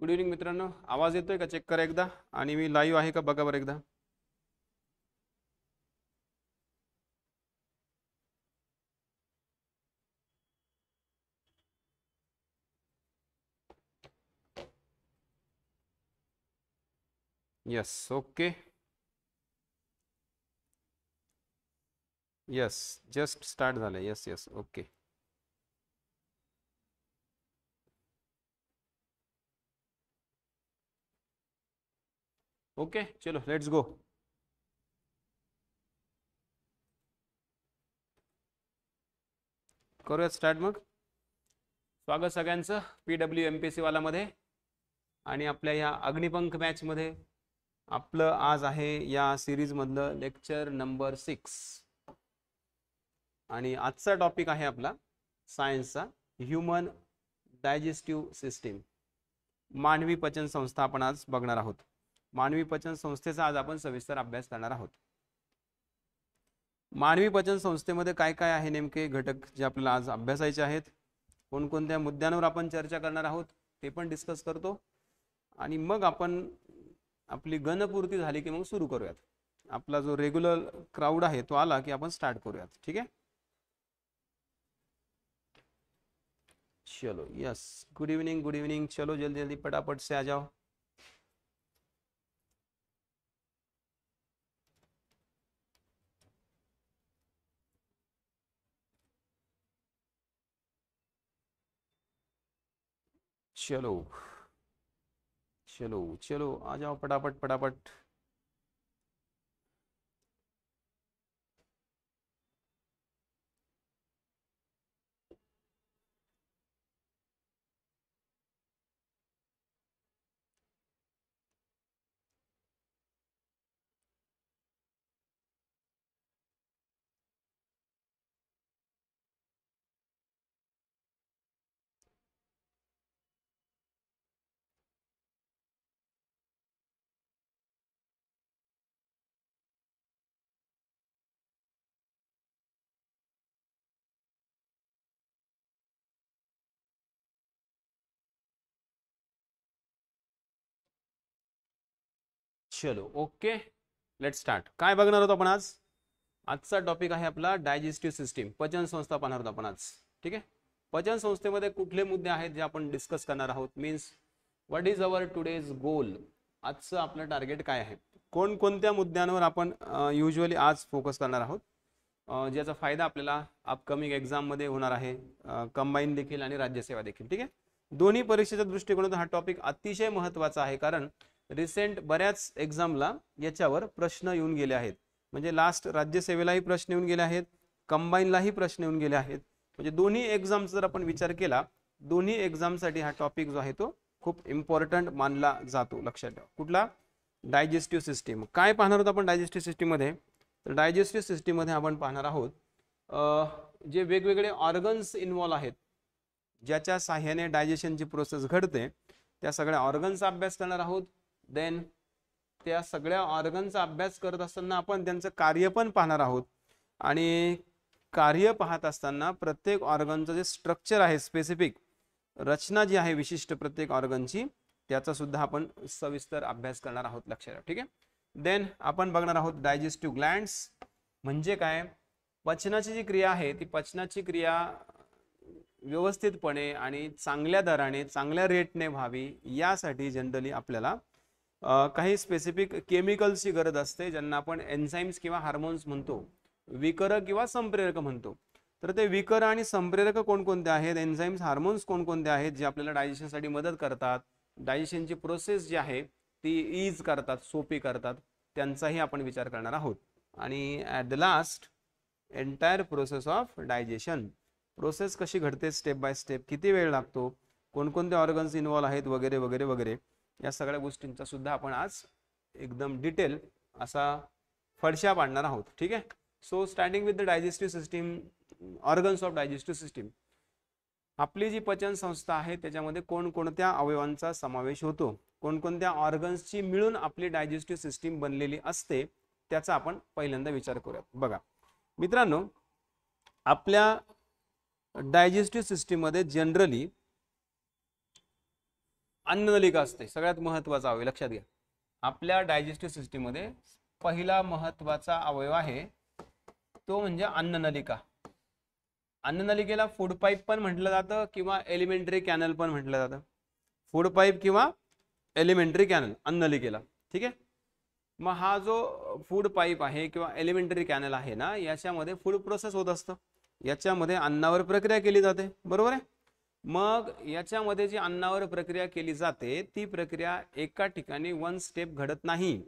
good evening मित्रांनो आवाज येतोय का चेक करा एकदा आणि मी लाईव्ह आहे का बघा बरं एकदा yes okay yes just start झालं यस यस ओके ओके चलो लेट्स गो करूयात स्टार्ट मग स्वागत सगळ्यांचं P W M P C वालामध्ये आणि आपल्या या अग्निपंख मॅचमध्ये आपलं आज आहे या सिरीजमधलं लेक्चर नंबर सिक्स आणि आजचा टॉपिक आहे आपला सायन्सचा ह्युमन डायजेस्टिव्ह सिस्टीम मानवी पचन संस्था आपण आज बघणार आहोत मानवी पचन संस्थेचा आज आपण सविस्तर अभ्यास करणार आहोत मानवी पचन संस्थेमध्ये काय काय आहे नेमके घटक जे आपल्याला आज अभ्यासायचे आहेत कोणकोणत्या मुद्द्यांवर आपण चर्चा करणार आहोत ते पण डिस्कस करतो आणि मग आपण आपली गणपूर्ती झाली की मग सुरू करूयात आपला जो रेग्युलर क्राऊड आहे तो आला की आपण स्टार्ट करूयात ठीक आहे चलो yes good evening good evening चलो जल्दी जल्दी पटापट से आ जाओ चलो चलो चलो आ जाओ फटाफट फटाफट चलो ओके लेट स्टार्ट काय बघणार होतो आपण आज आजचा टॉपिक आहे आपला डायजेस्टिव्ह सिस्टीम पचन संस्था पाहणार होतो आपण आज ठीक आहे पचन संस्थेमध्ये कुठले मुद्दे आहेत जे आपण डिस्कस करणार आहोत means what is our today's goal आजचं आपलं टार्गेट काय आहे कोणकोणत्या मुद्द्यांवर आपण युजली आज फोकस करणार आहोत ज्याचा फायदा आपल्याला अपकमिंग एक्झाममध्ये होणार आहे कंबाईन देखील आणि राज्यसेवा देखील ठीक आहे दोन्ही परीक्षेच्या दृष्टिकोनातून हा टॉपिक अतिशय महत्त्वाचा आहे कारण रिसेंट बऱ्याच एक्झामला याच्यावर प्रश्न येऊन गेले आहेत म्हणजे लास्ट राज्यसेवेलाही प्रश्न येऊन गेले आहेत कंबाईनलाही प्रश्न येऊन गेले आहेत म्हणजे दोन्ही एक्झामचा जर आपण विचार केला दोन्ही एक्झामसाठी हा टॉपिक जो आहे तो खूप इम्पॉर्टंट मानला जातो लक्षात ठेवा कुठला डायजेस्टिव्ह सिस्टीम काय पाहणार आहोत आपण डायजेस्टिव्ह सिस्टीममध्ये तर डायजेस्टिव्ह सिस्टीममध्ये आपण पाहणार आहोत जे वेगवेगळे ऑर्गन्स इन्वॉल्व आहेत ज्याच्या साह्याने डायजेशनची प्रोसेस घडते त्या सगळ्या ऑर्गन्सचा अभ्यास करणार आहोत देन त्या सगळ्या ऑर्गनचा अभ्यास करत असताना आपण त्यांचं कार्य पण पाहणार आहोत आणि कार्य पाहत असताना प्रत्येक ऑर्गनचं जे स्ट्रक्चर आहे स्पेसिफिक रचना जी आहे विशिष्ट प्रत्येक ऑर्गनची त्याचा सुद्धा आपण सविस्तर अभ्यास करणार आहोत लक्षात ठीक आहे देन आपण बघणार आहोत डायजेस्टिव्ह ग्लँड्स म्हणजे काय पचनाची जी क्रिया आहे ती पचनाची क्रिया व्यवस्थितपणे आणि चांगल्या दराने चांगल्या रेटने व्हावी यासाठी जनरली आपल्याला काही स्पेसिफिक केमिकल्सची गरज असते ज्यांना आपण एन्झाईम्स किंवा हार्मोन्स म्हणतो विकर किंवा संप्रेरक म्हणतो तर ते विकर आणि संप्रेरक कोणकोणते आहेत एन्झाईम्स हार्मोन्स कोणकोणते आहेत जे आपल्याला डायजेशनसाठी मदत करतात डायजेशनची प्रोसेस जी आहे ती ईज करतात सोपी करतात त्यांचाही आपण विचार करणार आहोत आणि at the last entire process of digestion process कशी घडते स्टेप बाय स्टेप किती वेळ लागतो कोणकोणते ऑर्गन्स इन्वॉल्व आहेत वगैरे वगैरे वगैरे या सगळ्या गोष्टींचा सुद्धा आपण आज एकदम डिटेल असा फडशा पाडणार आहोत ठीक आहे so starting with the digestive system organs of digestive system आपली जी पचन संस्था आहे त्याच्यामध्ये कोणकोणत्या अवयवांचा समावेश होतो कोणकोणत्या ऑर्गन्सची मिळून आपली डायजेस्टिव्ह सिस्टीम बनलेली असते त्याचा आपण पहिल्यांदा विचार करूयात बघा मित्रांनो आपल्या डायजेस्टिव्ह सिस्टीममध्ये जनरली अन्ननलिका असते सगळ्यात महत्त्वाचा अवयव लक्षात घ्या आपल्या डायजेस्टिव्ह सिस्टीममध्ये पहिला महत्त्वाचा अवयव आहे तो म्हणजे अन्ननलिका अन्ननलिकेला फूड पाईप पण म्हटलं जातं किंवा एलिमेंटरी कॅनल पण म्हटलं जातं फूड पाईप किंवा एलिमेंटरी कॅनल अन्ननलिकेला ठीक आहे मग हा जो फूड पाईप आहे किंवा एलिमेंटरी कॅनल आहे ना याच्यामध्ये फूड प्रोसेस होत असतं याच्यामध्ये अन्नावर प्रक्रिया केली जाते बरोबर आहे मग याच्यामध्ये जी अन्नावर प्रक्रिया केली जाते ती प्रक्रिया एका ठिकाणी वन स्टेप घडत नाही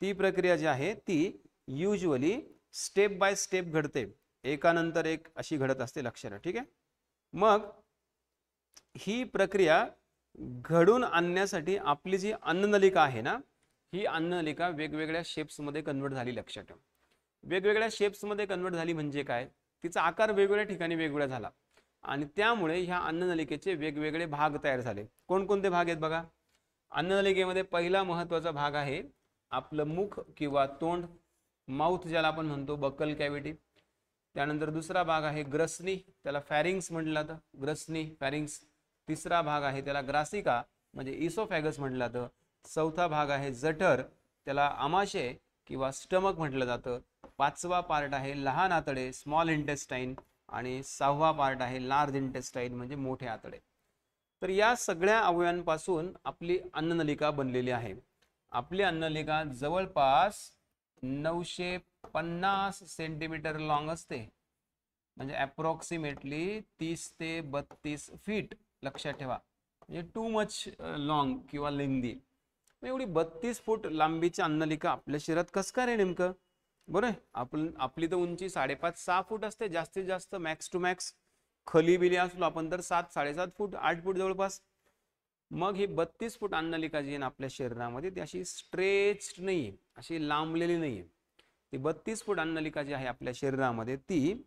ती प्रक्रिया जी आहे ती युजली स्टेप बाय स्टेप घडते एकानंतर एक अशी घडत असते लक्षात ठीक आहे मग ही प्रक्रिया घडून आणण्यासाठी आपली जी अन्ननलिका आहे ना ही अन्ननलिका वेगवेगळ्या शेप्समध्ये कन्वर्ट झाली लक्षात ठेव वेगवेगळ्या शेप्समध्ये कन्वर्ट झाली म्हणजे काय तिचा आकार वेगवेगळ्या ठिकाणी वेगवेगळा झाला आणि त्यामुळे ह्या अन्ननलिकेचे वेगवेगळे भाग तयार झाले कोणकोणते भाग आहेत बघा अन्ननलिकेमध्ये पहिला महत्त्वाचा भाग आहे आपलं मुख किंवा तोंड माउथ ज्याला आपण म्हणतो बकल कॅव्हिटी त्यानंतर दुसरा भाग आहे ग्रसनी त्याला फॅरिंग्स म्हटलं जातं ग्रसनी फॅरिंग्स तिसरा भाग आहे त्याला ग्रासिका म्हणजे इसोफॅगस म्हटलं जातं चौथा भाग आहे जठर त्याला आमाशे किंवा स्टमक म्हटलं जातं पाचवा पार्ट आहे लहान आतडे स्मॉल इंटेस्टाईन आणि सहावा पार्ट आहे लार्ज इंटेस्टाईन म्हणजे मोठे आतडे तर या सगळ्या अवयवांपासून आपली अन्ननलिका बनलेली आहे आपली अन्नलिका जवळपास नऊशे पन्नास सेंटीमीटर लॉंग असते म्हणजे अप्रॉक्सिमेटली तीस ते बत्तीस फीट लक्षात ठेवा म्हणजे टू मच लॉंग किंवा लेंदी एवढी बत्तीस फूट लांबीची अन्नलिका आपल्या शरीरात कसं काय नेमकं बरोबर आपण आपली तर उंची साडेपाच सहा फूट असते जास्तीत जास्त मॅक्स टू मॅक्स खली बिली असलो आपण तर सात साडेसात फूट आठ फूट जवळपास मग ही बत्तीस फूट अन्नलिका जी आहे आपल्या शरीरामध्ये ती अशी स्ट्रेच नाही अशी लांबलेली नाहीये ती बत्तीस फूट अन्नलिका जी आहे आपल्या शरीरामध्ये ती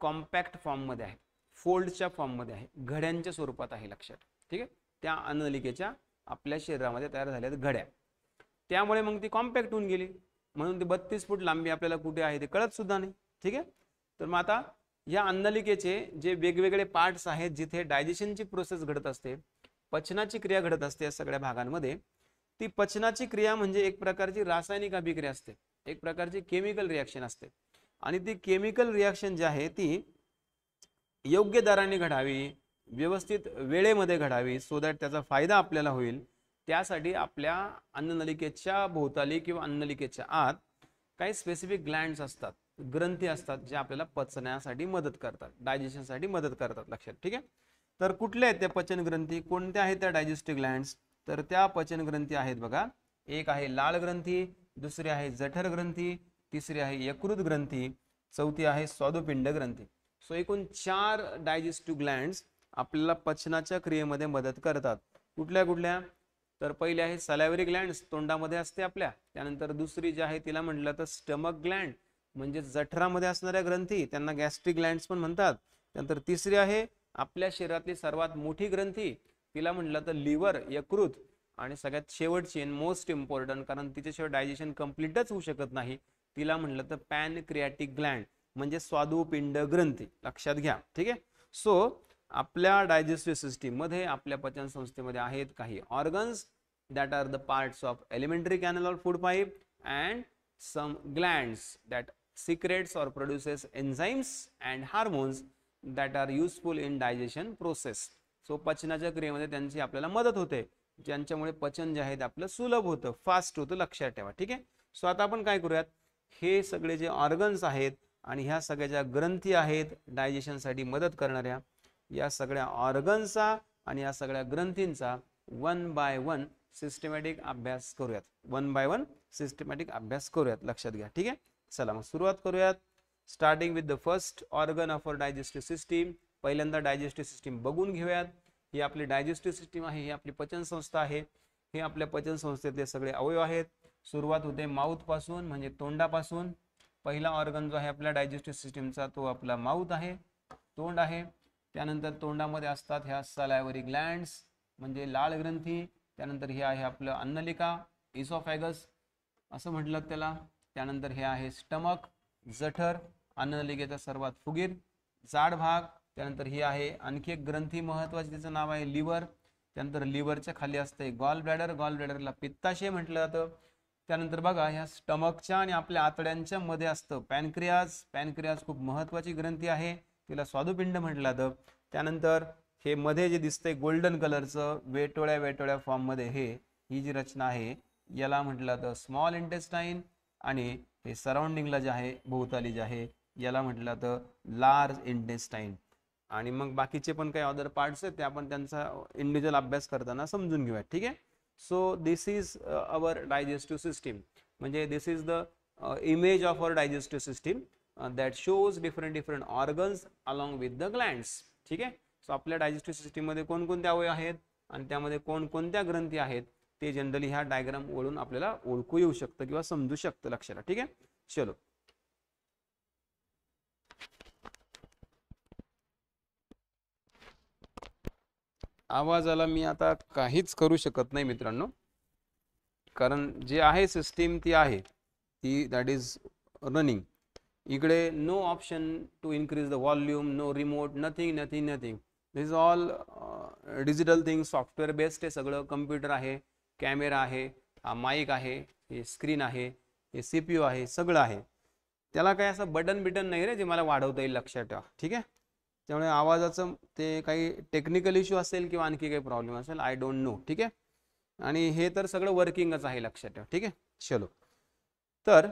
कॉम्पॅक्ट फॉर्ममध्ये आहे फोल्डच्या फॉर्म मध्ये आहे घड्यांच्या स्वरूपात आहे लक्षात ठीक आहे त्या अन्नलिकेच्या आपल्या शरीरामध्ये तयार झाल्या घड्या त्यामुळे मग ती कॉम्पॅक्ट होऊन गेली म्हणून ते बत्तीस फूट लांबी आपल्याला कुठे आहे ते कळत सुद्धा नाही ठीक आहे तर मग आता या अन्नलिकेचे जे वेगवेगळे पार्ट्स आहेत जिथे डायजेशनची प्रोसेस घडत असते पचनाची क्रिया घडत असते या सगळ्या भागांमध्ये ती पचनाची क्रिया म्हणजे एक प्रकारची रासायनिक अभिक्रिया असते एक प्रकारची केमिकल रिॲक्शन असते आणि ती केमिकल रिॲक्शन जी आहे ती योग्य दराने घडावी व्यवस्थित वेळेमध्ये घडावी सो दॅट त्याचा फायदा आपल्याला होईल त्यासाठी आपल्या अन्ननलिकेच्या भोवताली किंवा अन्ननलिकेच्या आत काही स्पेसिफिक ग्लँड्स असतात ग्रंथी असतात जे आपल्याला पचण्यासाठी मदत करतात डायजेशनसाठी मदत करतात लक्षात ठीक आहे तर कुठल्या आहेत त्या पचन ग्रंथी कोणत्या आहेत त्या डायजेस्टिव्ह ग्लँड्स तर त्या पचन ग्रंथी आहेत बघा एक आहे लाल ग्रंथी दुसरी आहे जठर ग्रंथी तिसरी आहे यकृत ग्रंथी चौथी आहे स्वादुपिंड ग्रंथी सो एकूण चार डायजेस्टिव्ह ग्लँड्स आपल्याला पचनाच्या क्रियेमध्ये मदत करतात कुठल्या कुठल्या तर पहिली आहे सलॅवरी ग्लँड तोंडामध्ये असते आपल्या त्यानंतर दुसरी जी आहे तिला म्हटलं तर स्टमक ग्लँड म्हणजे जठरामध्ये असणाऱ्या ग्रंथी त्यांना गॅस्ट्रिक ग्लँड पण म्हणतात त्यानंतर तिसरी आहे आपल्या शरीरातली सर्वात मोठी ग्रंथी तिला म्हटलं तर लिव्हर यकृत आणि सगळ्यात शेवटची मोस्ट इम्पॉर्टंट कारण तिच्याशिवाय डायजेशन कम्प्लीटच होऊ शकत नाही तिला म्हटलं तर पॅन क्रिएटिक ग्लँड म्हणजे स्वादुपिंड ग्रंथी लक्षात घ्या ठीक आहे सो आपल्या डायजेस्टिव्ह सिस्टीममध्ये आपल्या पचन संस्थेमध्ये आहेत काही organs that are the parts of alimentary canal of food pipe and some glands that secretes or produces enzymes and hormones that are useful in digestion process so पचनाच्या क्रियेमध्ये त्यांची आपल्याला मदत होते ज्यांच्यामुळे पचन जे आहे ते आपलं सुलभ होतं फास्ट होतं लक्षात ठेवा ठीक आहे सो आता आपण काय करूयात हे सगळे जे ऑर्गन्स आहेत आणि ह्या सगळ्या ज्या ग्रंथी आहेत डायजेशनसाठी मदत करणाऱ्या या सगळ्या ऑर्गनचा आणि या सगळ्या ग्रंथींचा वन बाय वन सिस्टमॅटिक अभ्यास करूयात वन बाय वन सिस्टमॅटिक अभ्यास करूयात लक्षात घ्या ठीक आहे चला मग सुरुवात करूयात starting with the first organ of uh digestive system पहिल्यांदा डायजेस्टिव्ह सिस्टीम बघून घेऊयात ही आपली डायजेस्टिव्ह सिस्टीम आहे ही आपली पचन संस्था आहे हे आपल्या पचन संस्थेतले सगळे अवयव आहेत सुरुवात होते माउथ पासून म्हणजे तोंडापासून पहिला ऑर्गन जो आहे आपल्या डायजेस्टिव्ह सिस्टीमचा तो आपला माउथ आहे तोंड आहे त्यानंतर तोंडामध्ये असतात ह्या सलायवरी ग्लँड्स म्हणजे लाळ ग्रंथी त्यानंतर हे आहे आपलं अन्नलिका इसोफॅगस असं म्हटलं त्याला त्यानंतर हे आहे स्टमक जठर अन्नलिकेचा सर्वात फुगीर जाड भाग त्यानंतर ही आहे आणखी एक ग्रंथी महत्वाची त्याचं नाव आहे लिव्हर त्यानंतर लिव्हरच्या खाली असते गॉल ब्लॅडर गॉल ब्लॅडरला पित्ताशय म्हटलं जातं त्यानंतर बघा ह्या स्टमकच्या आणि आपल्या आतड्यांच्या मध्ये असतं पॅनक्रियाज पॅनक्रियाज खूप महत्वाची ग्रंथी आहे तिला स्वादुपिंड म्हटलं जातं त्यानंतर हे मध्ये जे दिसतंय गोल्डन कलरचं वेटोळ्या वेटोळ्या फॉर्ममध्ये हे ही जी रचना आहे याला म्हटलं जातं स्मॉल इंटेस्टाईन आणि हे सराउंडिंगला जे आहे भोवताली जे आहे याला म्हटलं जातं लार्ज इंटेस्टाईन आणि मग बाकीचे पण काही अदर पार्ट्स आहेत ते आपण त्यांचा इंडिव्हिज्युअल अभ्यास करताना समजून घेऊयात ठीक आहे so this is our digestive system म्हणजे this is the image of our digestive system that shows different different organs along with the glands ठीक आहे सो आपल्या डायजेस्टिव्ह सिस्टीममध्ये कोणकोणत्या अवयव आहेत आणि त्यामध्ये कोणकोणत्या ग्रंथी आहेत ते जनरली ह्या डायग्राम वळून आपल्याला ओळखू येऊ शकतं किंवा समजू शकतं लक्षात ठीक आहे चलो आवाजाला मी आता काहीच करू शकत नाही मित्रांनो कारण जे आहे सिस्टीम ती आहे ती दॅट इज रनिंग इकडे no option to increase the volume no remote nothing nothing nothing this all digital thing software based आहे सगळं कम्प्युटर आहे कॅमेरा आहे हा माईक आहे हे स्क्रीन आहे हे सी पी आहे सगळं आहे त्याला काही असं बटन बिटन नाही रे जे मला वाढवता येईल लक्षात ठेवा ठीक आहे त्यामुळे आवाजाचं ते काही टेक्निकल इश्यू असेल किंवा आणखी काही प्रॉब्लेम असेल आय डोंट नो ठीक आहे आणि हे तर सगळं वर्किंगच आहे लक्षात ठेवा ठीक आहे चलो तर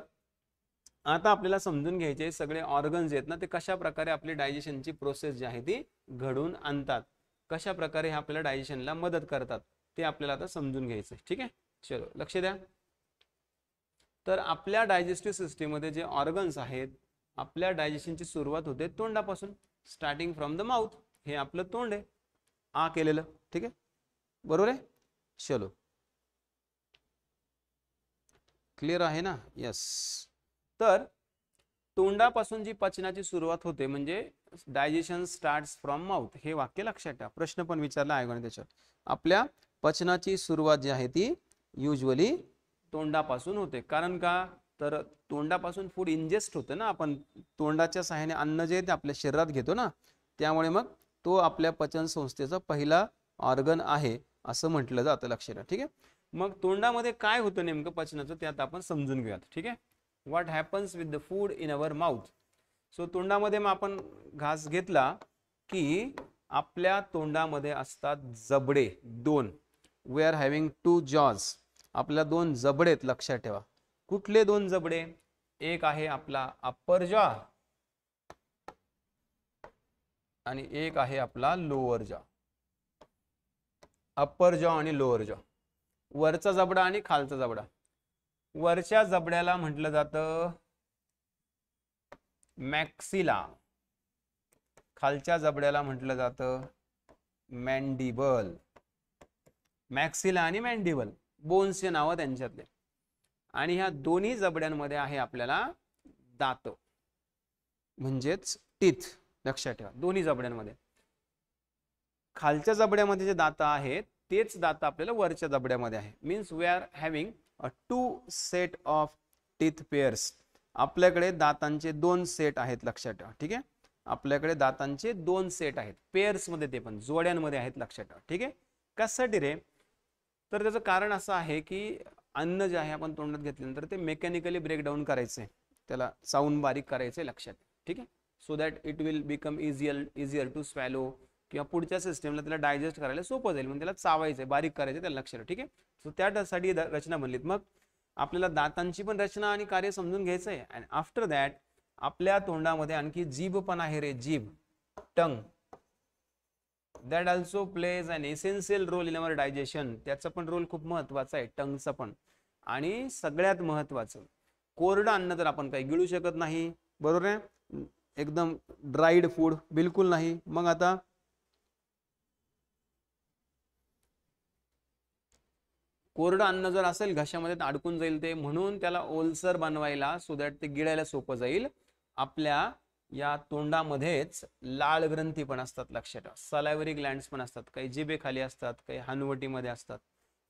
आता आपल्याला समजून घ्यायचे सगळे ऑर्गन्स आहेत ना ते कशा प्रकारे आपली डायजेशनची प्रोसेस जी आहे ती घडून आणतात कशा प्रकारे हे आपल्याला डायजेशनला मदत करतात ते आपल्याला आता समजून घ्यायचं ठीक आहे चलो लक्ष द्या तर आपल्या डायजेस्टिव्ह सिस्टीममध्ये जे ऑर्गन्स आहेत आपल्या डायजेशनची सुरुवात होते तोंडापासून स्टार्टिंग फ्रॉम द माउथ हे आपलं तोंड आहे आ केलेलं ठीक आहे बरोबर आहे चलो क्लिअर आहे ना यस तर तोंडापासून जी पचनाची सुरुवात होते म्हणजे डायजेशन स्टार्ट फ्रॉम माउथ हे वाक्य लक्षात ठेवा प्रश्न पण विचारला आहे त्याच्यात आपल्या पचनाची सुरुवात जी आहे ती युजली तोंडापासून होते कारण का तर तोंडापासून फूड इंजेस्ट होतं ना आपण तोंडाच्या सहाय्याने अन्न जे ते आपल्या शरीरात घेतो ना त्यामुळे मग तो आपल्या पचन संस्थेचा पहिला ऑर्गन आहे असं म्हटलं जातं लक्षात ठीक आहे मग तोंडामध्ये काय होतं नेमकं पचनाचं त्यात आपण समजून घेऊयात ठीक आहे what happens with the food in our mouth so तोंडामध्ये मग आपण घास घेतला की आपल्या तोंडामध्ये असतात जबडे दोन we are having two jaws आपल्या दोन जबडेत लक्षात ठेवा कुठले दोन जबडे एक आहे आपला अप्पर जॉ आणि एक आहे आपला लोअर जॉ अप्पर जॉ आणि लोअर जॉ वरचा जबडा आणि खालचा जबडा वरच्या जबड्याला म्हटलं जातं मॅक्सिला खालच्या जबड्याला म्हटलं जातं मॅन्डिबल मॅक्सिला आणि मॅन्डिबल बोन्सचे नाव त्यांच्यातले आणि ह्या दोन्ही जबड्यांमध्ये आहे आपल्याला दात म्हणजेच टीथ लक्षात ठेवा दोन्ही जबड्यांमध्ये खालच्या जबड्यामध्ये जे दात आहेत तेच दात आपल्याला वरच्या जबड्यामध्ये आहे means we are having two set of teeth pairs आपल्याकडे दातांचे दोन सेट आहेत लक्षात ठेवा ठीक आहे आपल्याकडे दातांचे दोन सेट आहेत मध्ये ते पण जोड्यांमध्ये आहेत लक्षात ठेवा ठीक आहे कशासाठी रे तर त्याचं कारण असं आहे की अन्न जे आहे आपण तोंडात घेतल्यानंतर ते मेकॅनिकली ब्रेकडाऊन करायचं आहे त्याला साऊंड बारीक करायचं लक्षात ठीक आहे so that it will become easier easier to swallow किंवा पुढच्या सिस्टमला त्याला डायजेस्ट करायला सोपं जाईल म्हणजे त्याला चावायचं बारीक करायचं त्याला लक्षात ठीक आहे सो त्यासाठी रचना बनलीत मग आपल्याला दातांची पण रचना आणि कार्य समजून घ्यायचं आहे अँड आफ्टर दॅट आपल्या तोंडामध्ये आणखी जीभ पण आहे रे जीभ tongue that also plays and essential role in our digestion त्याचा पण रोल खूप महत्वाचा आहे टंगचा पण आणि सगळ्यात महत्वाचं कोरडं अन्न तर आपण काही गिळू शकत नाही बरोबर आहे एकदम ड्राईड फूड बिलकुल नाही मग आता कोरडं अन्न जर असेल घशामध्ये अडकून जाईल ते म्हणून त्याला ओलसर बनवायला सो दॅट ते गिळायला सोपं जाईल आपल्या या तोंडामध्येच लाल ग्रंथी पण असतात लक्षात ठेवा सलायवरी ग्लँड्स पण असतात काही जिबेखाली असतात काही हनवटीमध्ये असतात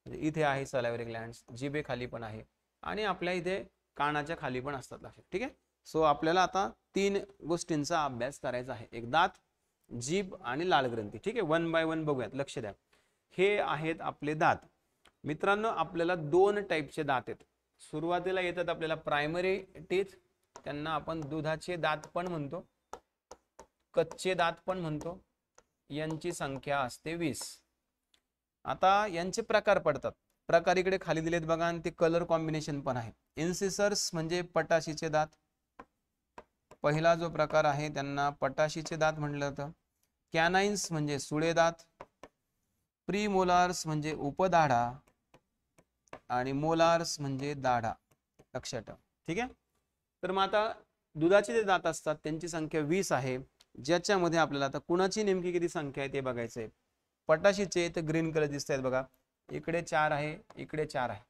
म्हणजे इथे आहे सलायवरी ग्लँड्स जिबेखाली पण आहे आणि आपल्या इथे कानाच्या खाली पण असतात लक्षात ठीक आहे सो आपल्याला आता तीन गोष्टींचा अभ्यास करायचा आहे एक दात जीभ आणि लाल ग्रंथी ठीक आहे वन बाय वन बघूयात लक्ष द्या हे आहेत आपले दात मित्रांनो आपल्याला दोन टाईपचे दात आहेत सुरुवातीला येतात आपल्याला प्रायमरी टीथ त्यांना आपण दुधाचे दात पण म्हणतो कच्चे दात पण म्हणतो यांची संख्या असते वीस आता यांचे प्रकार पडतात प्रकार इकडे खाली दिलेत बघा आणि ते कलर कॉम्बिनेशन पण आहे इन्सिसर्स म्हणजे पटाशीचे दात पहिला जो प्रकार आहे त्यांना पटाशीचे दात म्हटलं जातं कॅनाइन्स म्हणजे सुळे दात प्रीमोलार्स म्हणजे उपदाढा आणि मोलार्स म्हणजे दाढा लक्षात ठीक आहे तर मग आता दुधाचे जे दात असतात त्यांची संख्या वीस आहे ज्याच्यामध्ये आपल्याला आता कुणाची नेमकी किती संख्या आहे ते बघायचं आहे पटाशीचे तर ग्रीन कलर दिसत आहेत बघा इकडे चार आहे इकडे चार आहे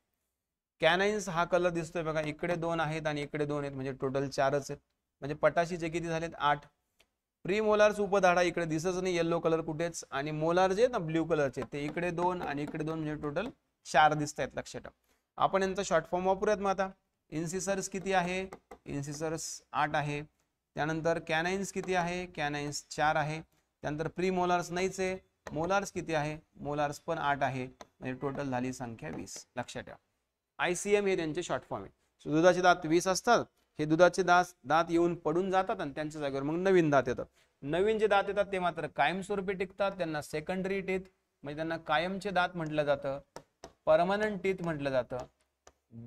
कॅनाईन्स हा कलर दिसतोय बघा इकडे दोन आहेत आणि इकडे दोन आहेत म्हणजे टोटल चारच आहेत म्हणजे पटाशीचे किती झालेत आठ प्री मोलार्स उपधाडा इकडे दिसतच नाही येल्लो कलर कुठेच आणि मोलार आहेत ना ब्ल्यू कलरचे ते इकडे दोन आणि इकडे दोन म्हणजे टोटल चार दिसत आहेत लक्षात ठेव आपण यांचा शॉर्ट फॉर्म वापरूयात मग आता इन्सिसर्स किती आहे इन्सिसर्स आठ आहे त्यानंतर कॅनाइन्स किती आहे कॅनाइन्स चार आहे त्यानंतर प्री मोलार्स नाहीच आहे मोलार्स किती आहे मोलार्स पण आठ आहे म्हणजे टोटल झाली संख्या वीस लक्षात ठेवा आय सी एम हे त्यांचे शॉर्ट फॉर्म आहे दुधाचे दात वीस असतात हे दुधाचे दास दात येऊन पडून जातात आणि त्यांच्या जागेवर मग नवीन दात येतात नवीन जे दात येतात ते मात्र कायमस्वरूपी टिकतात त्यांना सेकंडरी टीथ म्हणजे त्यांना कायमचे दात म्हटलं जातं परमनंट टीथ म्हटलं जातं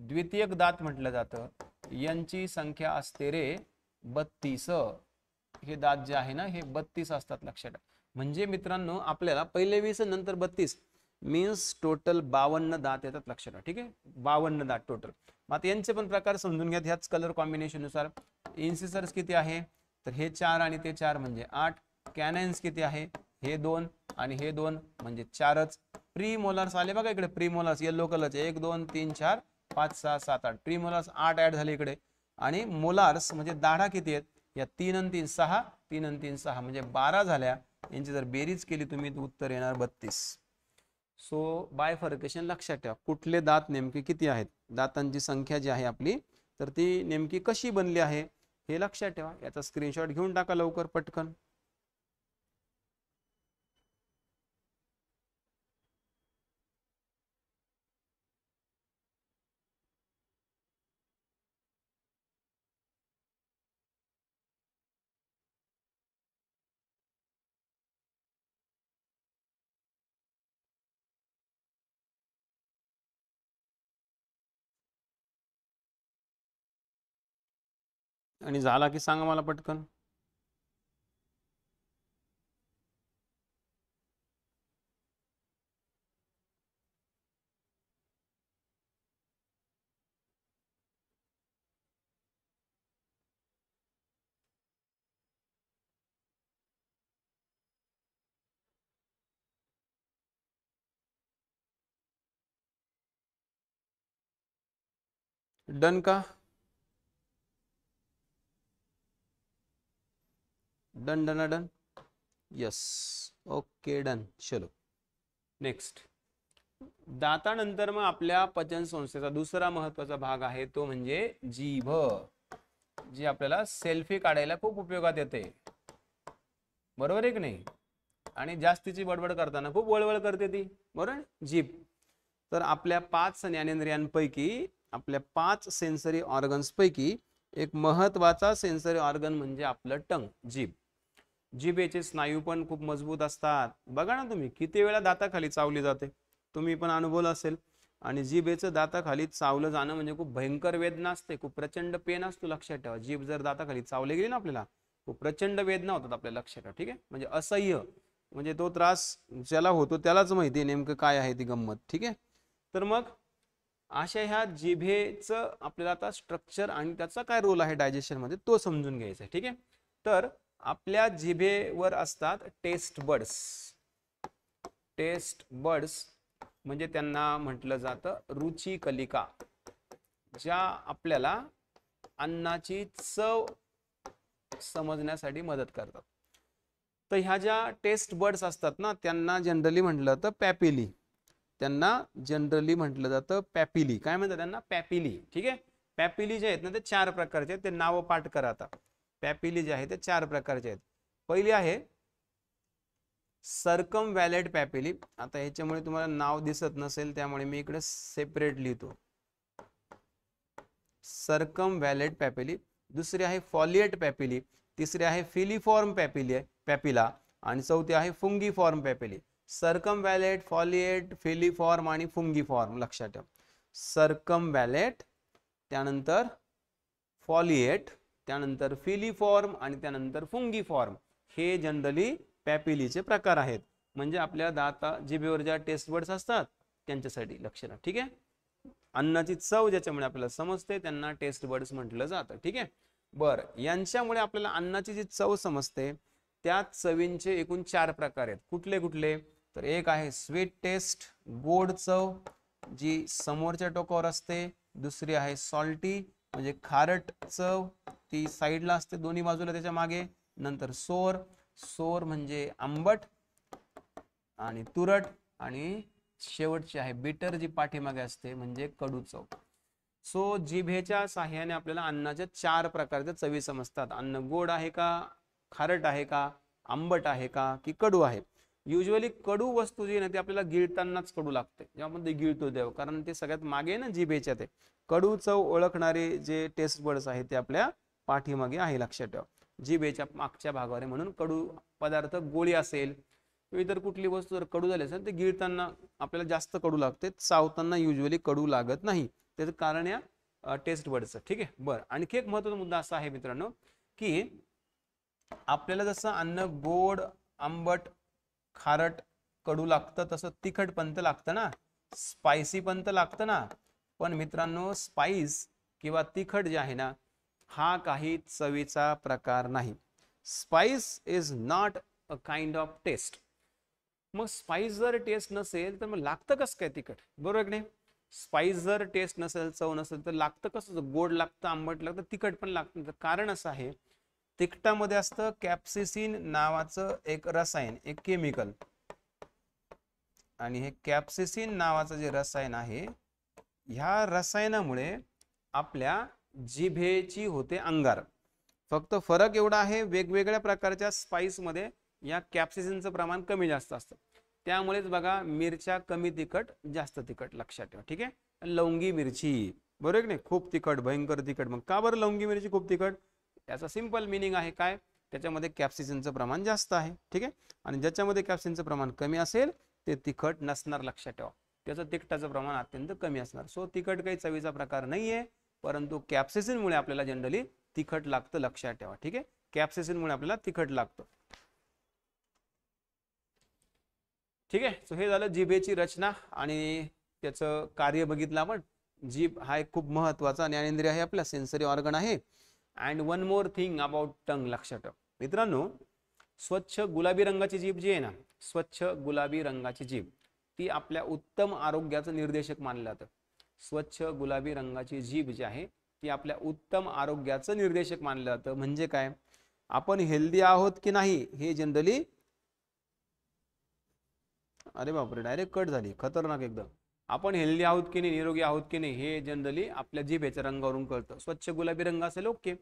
द्वितीयक दात म्हटलं जातं यांची संख्या असते रे बत्तीस हे दात जे आहे ना हे बत्तीस असतात लक्षात म्हणजे मित्रांनो आपल्याला पहिले वीस नंतर बत्तीस मीन्स टोटल बावन्न दात येतात लक्षात ठीक आहे बावन्न दात टोटल आता यांचे पण प्रकार समजून घ्या ह्याच कलर कॉम्बिनेशन नुसार इन्सिसर्स किती आहे तर हे चार आणि ते चार म्हणजे आठ कॅनन्स किती आहे हे दोन आणि हे दोन म्हणजे चारच प्री प्रीमोलर्स आले बघा इकडे प्रीमोलर्स येल्लो कलरचे एक दोन तीन चार पाच सहा सात आठ प्रीमोलर्स आठ ऍड झाले इकडे आणि मोलार्स म्हणजे दाढा किती आहेत या तीन आणि तीन सहा तीन आणि तीन सहा म्हणजे बारा झाल्या यांची जर बेरीज केली तुम्ही उत्तर येणार बत्तीस सो बाय फरकेशन लक्षात ठेवा कुठले दात नेमके किती आहेत दातांची संख्या जी आहे आपली तर ती नेमकी कशी बनली आहे हे लक्षात ठेवा याचा स्क्रीनशॉट घेऊन टाका लवकर पटकन आणि झाला की सांगा मला पटकन डन का done done done yes okay done चलो नेक्स्ट दातानंतर मग आपल्या पचन संस्थेचा दुसरा महत्वाचा भाग आहे तो म्हणजे जीभ जी आपल्याला सेल्फी काढायला खूप उपयोगात येते बरोबर आहे की नाही आणि जास्तीची बडबड करताना खूप वळवळ करते ती बरोबर जीभ तर आपल्या पाच ज्ञानेंद्रियांपैकी आपल्या पाच सेन्सरी ऑर्गन्सपैकी एक महत्वाचा सेन्सरी ऑर्गन म्हणजे आपलं टंग जीभ जिभेचे स्नायू पण खूप मजबूत असतात बघा ना तुम्ही किती वेळा दाताखाली चावली जाते तुम्ही पण अनुभव असेल आणि जिभेचं दाताखाली चावलं जाणं म्हणजे खूप भयंकर वेदना असते खूप प्रचंड पेन असतो लक्षात ठेवा जीभ जर दाताखाली चावले गेली ना आपल्याला खूप प्रचंड वेदना होतात आपल्या लक्षात ठेवा ठीक आहे म्हणजे असह्य म्हणजे तो त्रास ज्याला होतो त्यालाच माहिती आहे नेमकं काय आहे ती गंमत ठीक आहे तर मग अशा ह्या जिभेचं आपल्याला आता स्ट्रक्चर आणि त्याचा काय रोल आहे डायजेशनमध्ये तो समजून घ्यायचा आहे ठीक आहे तर आपल्या जिभेवर असतात टेस्ट बड्स टेस्ट बड्स म्हणजे त्यांना म्हटलं जातं रुची कलिका ज्या आपल्याला अन्नाची चव समजण्यासाठी मदत करतात तर ह्या ज्या टेस्ट बर्ड्स असतात ना त्यांना जनरली म्हटलं जातं पॅपिली त्यांना जनरली म्हटलं जातं पॅपिली काय म्हणतात त्यांना पॅपिली ठीक आहे पॅपिली जे आहेत ना ते चार प्रकारचे ते नाव पाठ करा आता पॅपिली जे आहे ते चार प्रकारचे आहेत पहिली आहे सरकम वॅलेट पॅपिली आता ह्याच्यामुळे तुम्हाला नाव दिसत नसेल त्यामुळे मी इकडे सेपरेट लिहितो सरकम वॅलेट पॅपिली दुसरी आहे फॉलिएट पॅपिली तिसरी आहे फिलिफॉर्म पॅपिली पॅपिला आणि चौथी आहे fungiform papillae circumvallate foliate filiform आणि फुंगी फॉर्म लक्षात ठेव सरकम वॅलेट त्यानंतर फॉलिएट त्यानंतर फिलीफॉर्म आणि त्यानंतर फॉर्म हे जनरली पॅपिलीचे प्रकार आहेत म्हणजे आपल्या दाता जिभेवर ज्या टेस्ट बर्ड्स असतात त्यांच्यासाठी लक्ष ठीक आहे अन्नाची चव ज्याच्यामुळे आपल्याला समजते त्यांना टेस्ट वर्ड्स म्हटलं जातं ठीक आहे बरं यांच्यामुळे आपल्याला अन्नाची जी चव समजते त्या चवींचे एकूण चार प्रकार आहेत कुठले कुठले तर एक आहे स्वीट टेस्ट गोड चव जी समोरच्या टोकावर असते दुसरी आहे सॉल्टी म्हणजे खारट चव ती साईडला असते दोन्ही बाजूला त्याच्या मागे नंतर सोर सोर म्हणजे आंबट आणि तुरट आणि शेवटची आहे बिटर जी पाठीमागे असते म्हणजे कडू चव सो जिभेच्या साह्याने आपल्याला अन्नाचे चार प्रकारच्या चवी समजतात अन्न गोड आहे का खारट आहे का आंबट आहे का की कडू आहे युजली कडू वस्तू जी ना ती आपल्याला गिळतानाच कडू लागते जेव्हा आपण ते गिळतो तेव्हा कारण ते सगळ्यात मागे ना जिभेच्या ते कडू चव ओळखणारे जे टेस्ट बर्ड्स आहेत ते आपल्या पाठीमागे आहे लक्षात ठेवा जिभेच्या मागच्या भागावर म्हणून कडू पदार्थ गोळी असेल इतर कुठली वस्तू जर कडू झाली असेल ते गिळताना आपल्याला जास्त कडू लागते चावताना युजली कडू लागत नाही त्याचं कारण या टेस्ट बर्डचं ठीक आहे बरं आणखी एक महत्वाचा मुद्दा असा आहे मित्रांनो की आपल्याला जसं अन्न गोड आंबट खारट कडू लागतं तसं तिखट पंत लागतं ना स्पायसी पंत लागतं ना पण मित्रांनो स्पाइस किंवा तिखट जे आहे ना हा काही चवीचा प्रकार नाही spice is not a kind of taste मग स्पाइस जर टेस्ट नसेल तर मग लागतं कस काय तिखट बरोबर की नाही स्पाइस जर टेस्ट नसेल चव नसेल तर लागतं कसं गोड लागतं आंबट लागतं तिखट पण लागतं कारण असं आहे तिखटामध्ये असतं कॅप्सिसिन नावाचं एक रसायन एक केमिकल आणि हे कॅप्सिसिन नावाचं जे रसायन आहे ह्या रसायनामुळे आपल्या जिभेची होते अंगार फक्त फरक एवढा आहे वेगवेगळ्या प्रकारच्या स्पाइसमध्ये या कॅप्सिसिनचं प्रमाण कमी जास्त असतं त्यामुळेच बघा मिरच्या कमी तिखट जास्त तिखट लक्षात ठेवा ठीक आहे लवंगी मिरची बरोबर की नाही खूप तिखट भयंकर तिखट मग का बरं लौंगी मिरची खूप तिखट त्याचा सिम्पल मिनिंग आहे काय त्याच्यामध्ये कॅप्सिसिनचं प्रमाण जास्त आहे ठीक आहे आणि ज्याच्यामध्ये कॅप्सिनचं प्रमाण कमी असेल ते तिखट नसणार लक्षात ठेवा त्याचं तिखटाचं प्रमाण अत्यंत कमी असणार सो तिखट काही चवीचा प्रकार नाही आहे परंतु कॅप्सिसिनमुळे आपल्याला जनरली तिखट लागतं लक्षात ठेवा ठीक आहे मुळे आपल्याला तिखट लागतं ठीक आहे सो हे झालं जिभेची रचना आणि त्याचं कार्य बघितलं आपण जीभ हा एक खूप महत्वाचा ज्ञानेंद्रिय आहे आपला सेन्सरी ऑर्गन आहे and one more thing about tongue लक्षात ठेव मित्रांनो स्वच्छ गुलाबी रंगाची जीभ जी आहे ना स्वच्छ गुलाबी रंगाची जीभ ती आपल्या उत्तम आरोग्याचं निर्देशक मानलं जातं स्वच्छ गुलाबी रंगाची जीभ जी आहे ती आपल्या उत्तम आरोग्याचं निर्देशक मानलं जातं म्हणजे काय आपण हेल्दी आहोत की नाही हे जनरली अरे बापरे डायरेक्ट कट झाली खतरनाक एकदम आपण हेल्दी आहोत की नाही निरोगी आहोत की नाही हे जनरली आपल्या जिभेच्या रंगावरून कळतं स्वच्छ गुलाबी रंग असेल ओके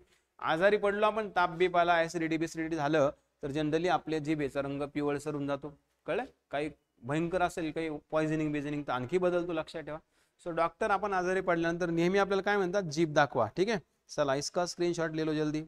आजारी पडलो आपण ताप बीप आला ऍसिडिटी बिसिडिटी झालं तर जनरली आपल्या जिभेचा रंग पिवळसरून जातो कळलं काही भयंकर असेल काही पॉइझनिंग बिझनिंग तर आणखी बदलतो लक्षात ठेवा सो डॉक्टर आपण आजारी पडल्यानंतर नेहमी आपल्याला काय म्हणतात जीभ दाखवा ठीक आहे चला इसका स्क्रीनशॉट लिहिलो जल्दी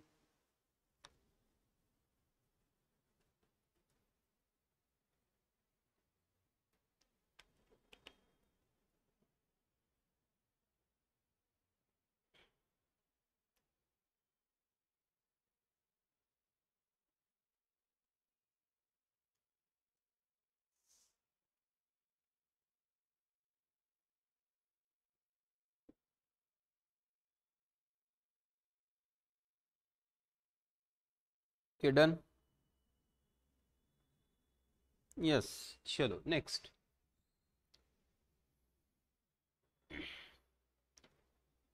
okay done yes chalo next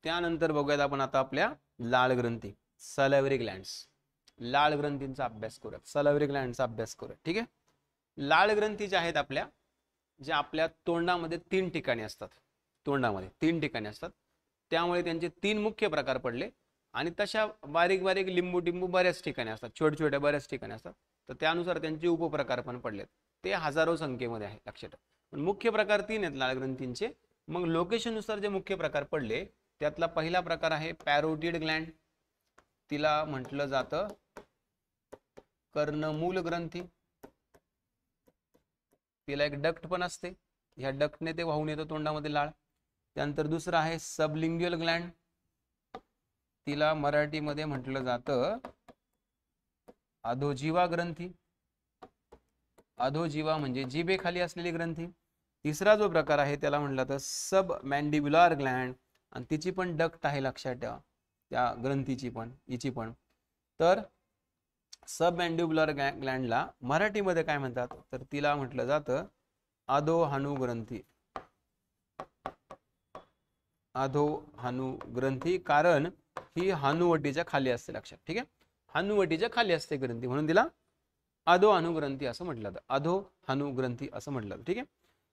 त्यानंतर बघूयात आपण आता आपल्या लाल ग्रंथी सलेवरी ग्लँड्स लाळ ग्रंथींचा अभ्यास करूया सलेवरी ग्लँडचा अभ्यास करूया ठीक आहे लाळ ग्रंथी ज्या आहेत आपल्या ज्या आपल्या तोंडामध्ये तीन ठिकाणी असतात तोंडामध्ये तीन ठिकाणी असतात त्यामुळे त्यांचे तीन मुख्य प्रकार पडले आणि तशा बारीक बारीक लिंबू टिंबू बऱ्याच ठिकाणी असतात छोट्या छोट्या बऱ्याच ठिकाणी असतात तर त्यानुसार त्यांचे उपप्रकार पण पडलेत ते हजारो संख्येमध्ये आहे लक्षात पण मुख्य प्रकार तीन आहेत लाल ग्रंथींचे मग लोकेशननुसार जे मुख्य प्रकार पडले त्यातला पहिला प्रकार आहे पॅरोटीड ग्लँड तिला म्हटलं जातं कर्णमूल ग्रंथी तिला एक डक्ट पण असते ह्या डक्टने ते वाहून येतं तोंडामध्ये लाळ त्यानंतर दुसरं आहे सबलिंग्युअल ग्लँड तिला मराठीमध्ये म्हटलं जातं अधोजीवा ग्रंथी अधोजीवा म्हणजे खाली असलेली ग्रंथी तिसरा जो प्रकार आहे त्याला म्हटलं तर सब मॅन्डिब्युलर ग्लँड आणि तिची पण डक्ट आहे लक्षात ठेवा त्या ग्रंथीची पण हिची पण तर सब मॅन्डिब्युलर ग्लँडला मराठीमध्ये काय म्हणतात तर तिला म्हटलं जातं हानू ग्रंथी हानू ग्रंथी कारण ही हानुवटीच्या खाली असते लक्षात ठीक आहे हानुवटीच्या खाली असते ग्रंथी म्हणून तिला अधो अनुग्रंथी असं म्हटलं जातं अधो हानुग्रंथी असं म्हटलं ठीक आहे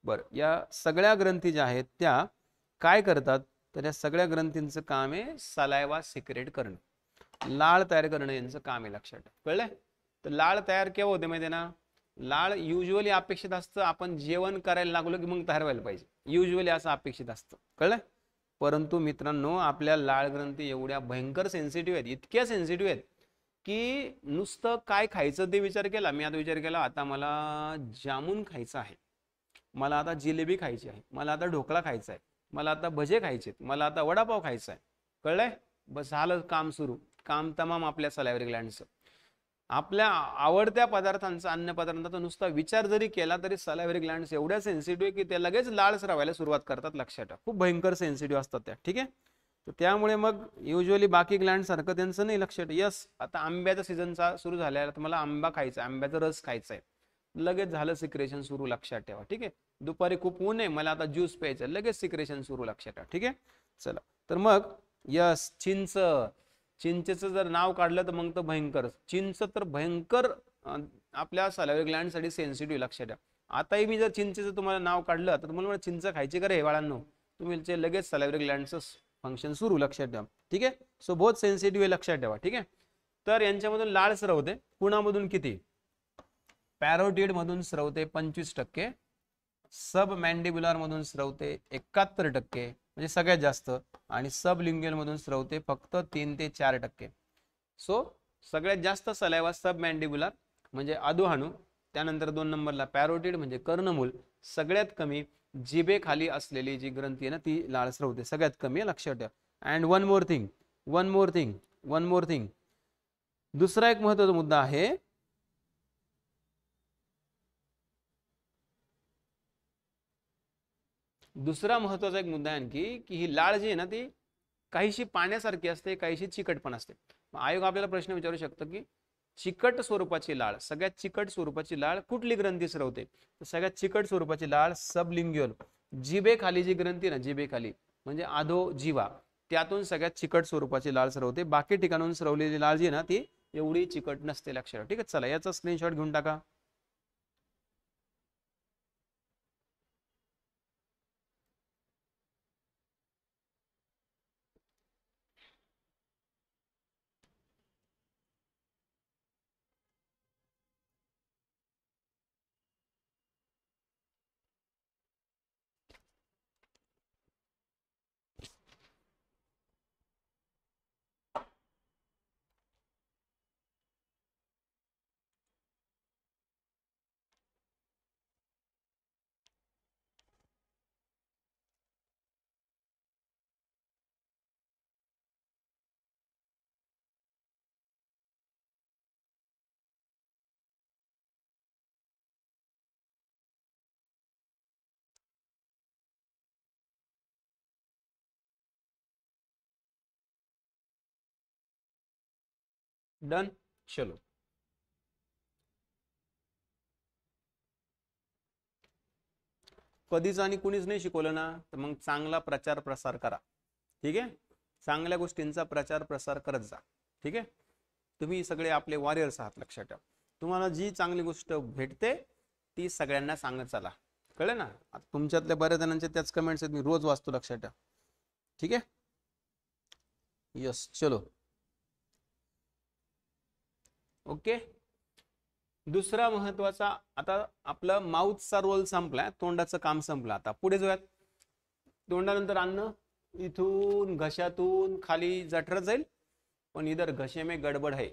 बर या सगळ्या ग्रंथी ज्या आहेत त्या काय करतात तर या सगळ्या ग्रंथींचं काम आहे सलायवा सिक्रेट करणं लाळ तयार करणं यांचं काम आहे लक्षात कळलंय तर लाळ तयार केव्हा होते माहिती ना लाळ युजली अपेक्षित असतं आपण जेवण करायला लागलो की मग तयार व्हायला पाहिजे युजली असं अपेक्षित असतं कळलं परंतु मित्रांनो आपल्या लाळ ग्रंथी एवढ्या भयंकर सेन्सिटिव्ह आहेत इतक्या सेन्सिटिव्ह आहेत की नुसतं काय खायचं ते विचार केला मी आता विचार केला आता मला जामून खायचं आहे मला आता जिलेबी खायची आहे मला आता ढोकळा खायचा आहे मला आता भजे खायचे मला आता वडापाव खायचा आहे कळलंय बस झालं काम सुरू काम तमाम आपल्या सलायवरी ग्लँडचं आपल्या आवडत्या पदार्थांचा अन्न पदार्थांचा नुसता विचार जरी केला तरी सलायव्हरी ग्लँड एवढ्या सेन्सिटिव्ह की ते लगेच लाळ स्रवायला सुरुवात करतात लक्षात ठेवा खूप भयंकर सेन्सिटिव्ह असतात त्या ठीक आहे तर त्यामुळे मग युजली बाकी ग्लँड सारखं त्यांचं नाही लक्षात यस आता आंब्याचा सीझनचा सुरू झाल्यावर तर मला आंबा खायचा आंब्याचा रस खायचा आहे लगेच झालं सिक्रेशन सुरू लक्षात ठेवा ठीक आहे दुपारी खूप ऊन आहे मला आता ज्यूस प्यायचा लगेच सिक्रेशन सुरू लक्षात ठेवा ठीक आहे चला तर मग यस चिंच चिंचेचं जर नाव काढलं तर मग तर भयंकर चिंच तर भयंकर आपल्या सॅलरी ग्लँडसाठी सेन्सिटिव्ह लक्षात ठेवा आताही मी जर चिंचेचं तुम्हाला नाव काढलं तर तुम्हाला चिंच खायची करे रे बाळांनो तुम्ही लगेच सलेवरी ग्लँडचं फंक्शन सुरू लक्षात ठेवा ठीक आहे सो बहुत सेन्सिटिव्ह आहे लक्षात ठेवा ठीक आहे तर यांच्यामधून लाळ स्रवते कुणामधून किती पॅरोटीड मधून स्रवते पंचवीस टक्के सब मॅन्डिब्युलर मधून स्रवते एकाहत्तर टक्के म्हणजे सगळ्यात जास्त आणि सब मधून स्रवते फक्त तीन ते चार टक्के सो सगळ्यात जास्त सलायवा सब मॅन्डिबुलर म्हणजे आदुहाणू त्यानंतर दोन नंबरला पॅरोटिड म्हणजे कर्णमूल सगळ्यात कमी जिबेखाली असलेली जी ग्रंथी आहे ना ती लाळ स्रवते सगळ्यात कमी लक्षात ठेवा and one more thing one more thing one more thing दुसरा एक महत्वाचा मुद्दा आहे दुसरा महत्त्वाचा एक मुद्दा आहे आणखी की ही लाळ जी आहे ना ती काहीशी पाण्यासारखी असते काहीशी चिकट पण असते आयोग आपल्याला प्रश्न विचारू शकतो की चिकट स्वरूपाची लाळ सगळ्यात चिकट स्वरूपाची लाळ कुठली ग्रंथी सरवते तर सगळ्यात चिकट स्वरूपाची लाळ सबलिंग्युअल जिबेखाली जी ग्रंथी ना जिबेखाली म्हणजे आधो जीवा त्यातून सगळ्यात चिकट स्वरूपाची लाळ सरवते बाकी ठिकाणून सरवलेली लाळ जी ना ती एवढी चिकट नसते लक्षात ठीक आहे चला याचा स्क्रीनशॉट घेऊन टाका डन चलो कधीच आणि कुणीच नाही शिकवलं ना तर मग चांगला प्रचार प्रसार करा ठीक आहे चांगल्या गोष्टींचा प्रचार प्रसार करत जा ठीक आहे तुम्ही सगळे आपले वॉरियर्स आहात लक्षात ठेवा तुम्हाला जी चांगली गोष्ट भेटते ती सगळ्यांना सांगत चला कळलं ना तुमच्यातल्या बऱ्याच जणांचे त्याच कमेंट्स आहेत मी रोज वाचतो लक्षात ठेवा ठीक आहे यस चलो ओके दुसरा महत्वाचा आता आपला माउथचा रोल संपलाय तोंडाचं काम संपलं आता पुढे जाऊयात तोंडानंतर अन्न इथून घशातून खाली जठर जाईल पण इधर घशे में गडबड आहे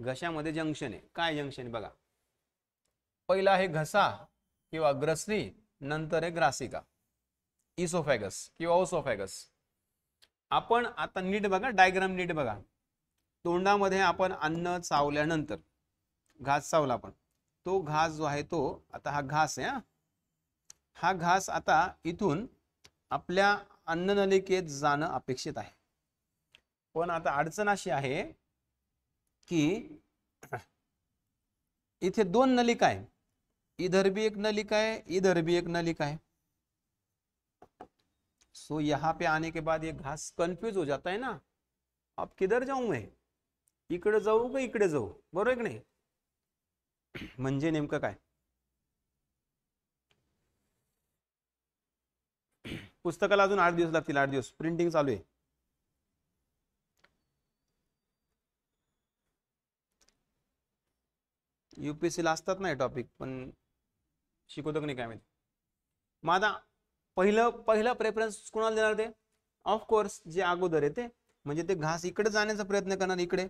घशामध्ये जंक्शन आहे काय जंक्शन आहे बघा पहिला आहे घसा किंवा ग्रसरी नंतर आहे ग्रासिका इसोफॅगस किंवा ओसोफॅगस आपण आता नीट बघा डायग्राम नीट बघा तोंडामध्ये आपण अन्न चावल्यानंतर घास चावला आपण तो घास जो आहे तो आता हा घास आहे हा घास आता इथून आपल्या अन्ननलिकेत जाणं अपेक्षित आहे पण आता अडचण अशी आहे की इथे दोन नलिका आहे इधर भी एक नलिका आहे इधर भी एक नलिका आहे सो यहाँ पे आने के बाद ये घास कंफ्यूज हो जाता है ना अब किधर जाऊं मैं इकडे जाऊ का इकडे जाऊ बरोबर की नाही म्हणजे नेमकं काय पुस्तकाला अजून आठ दिवस लागतील आठ दिवस प्रिंटिंग चालू आहे ला असतात नाही टॉपिक पण शिकवतो की नाही काय माहिती मग आता पहिलं पहिला प्रेफरन्स कोणाला देणार ते ऑफकोर्स जे अगोदर आहे ते म्हणजे ते घास इकडे जाण्याचा प्रयत्न करणार इकडे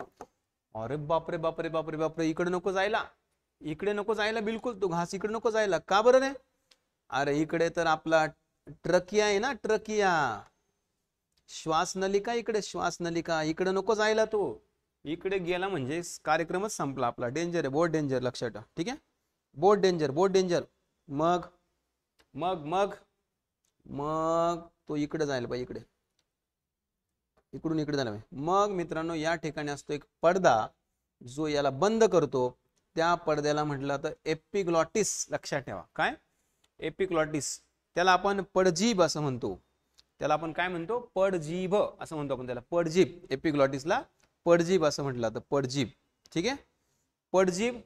अरे बापरे बापरे बापरे बापरे इकडे नको जायला इकडे नको जायला बिलकुल तो घास इकडे नको जायला का बरं रे अरे इकडे तर आपला ट्रकिया आहे ना ट्रकिया श्वास नलिका इकडे श्वास नलिका इकडे नको जायला तो इकडे गेला म्हणजे कार्यक्रमच संपला आपला डेंजर आहे बोट डेंजर लक्षात ठेवा ठीक आहे बोट डेंजर बोट डेंजर मग मग मग मग तो इकडे जायला पाहिजे इकडे इकडून इकडे झालं मग मित्रांनो या ठिकाणी असतो एक पडदा जो याला बंद करतो त्या पडद्याला म्हटलं तर एपिग्लॉटिस लक्षात ठेवा काय एपिग्लॉटिस त्याला आपण पडजीब असं म्हणतो त्याला आपण काय म्हणतो पडजीभ असं म्हणतो आपण त्याला पडजीब एपिग्लॉटिसला पडजीब असं म्हटलं तर पडजीब ठीक आहे पडजीब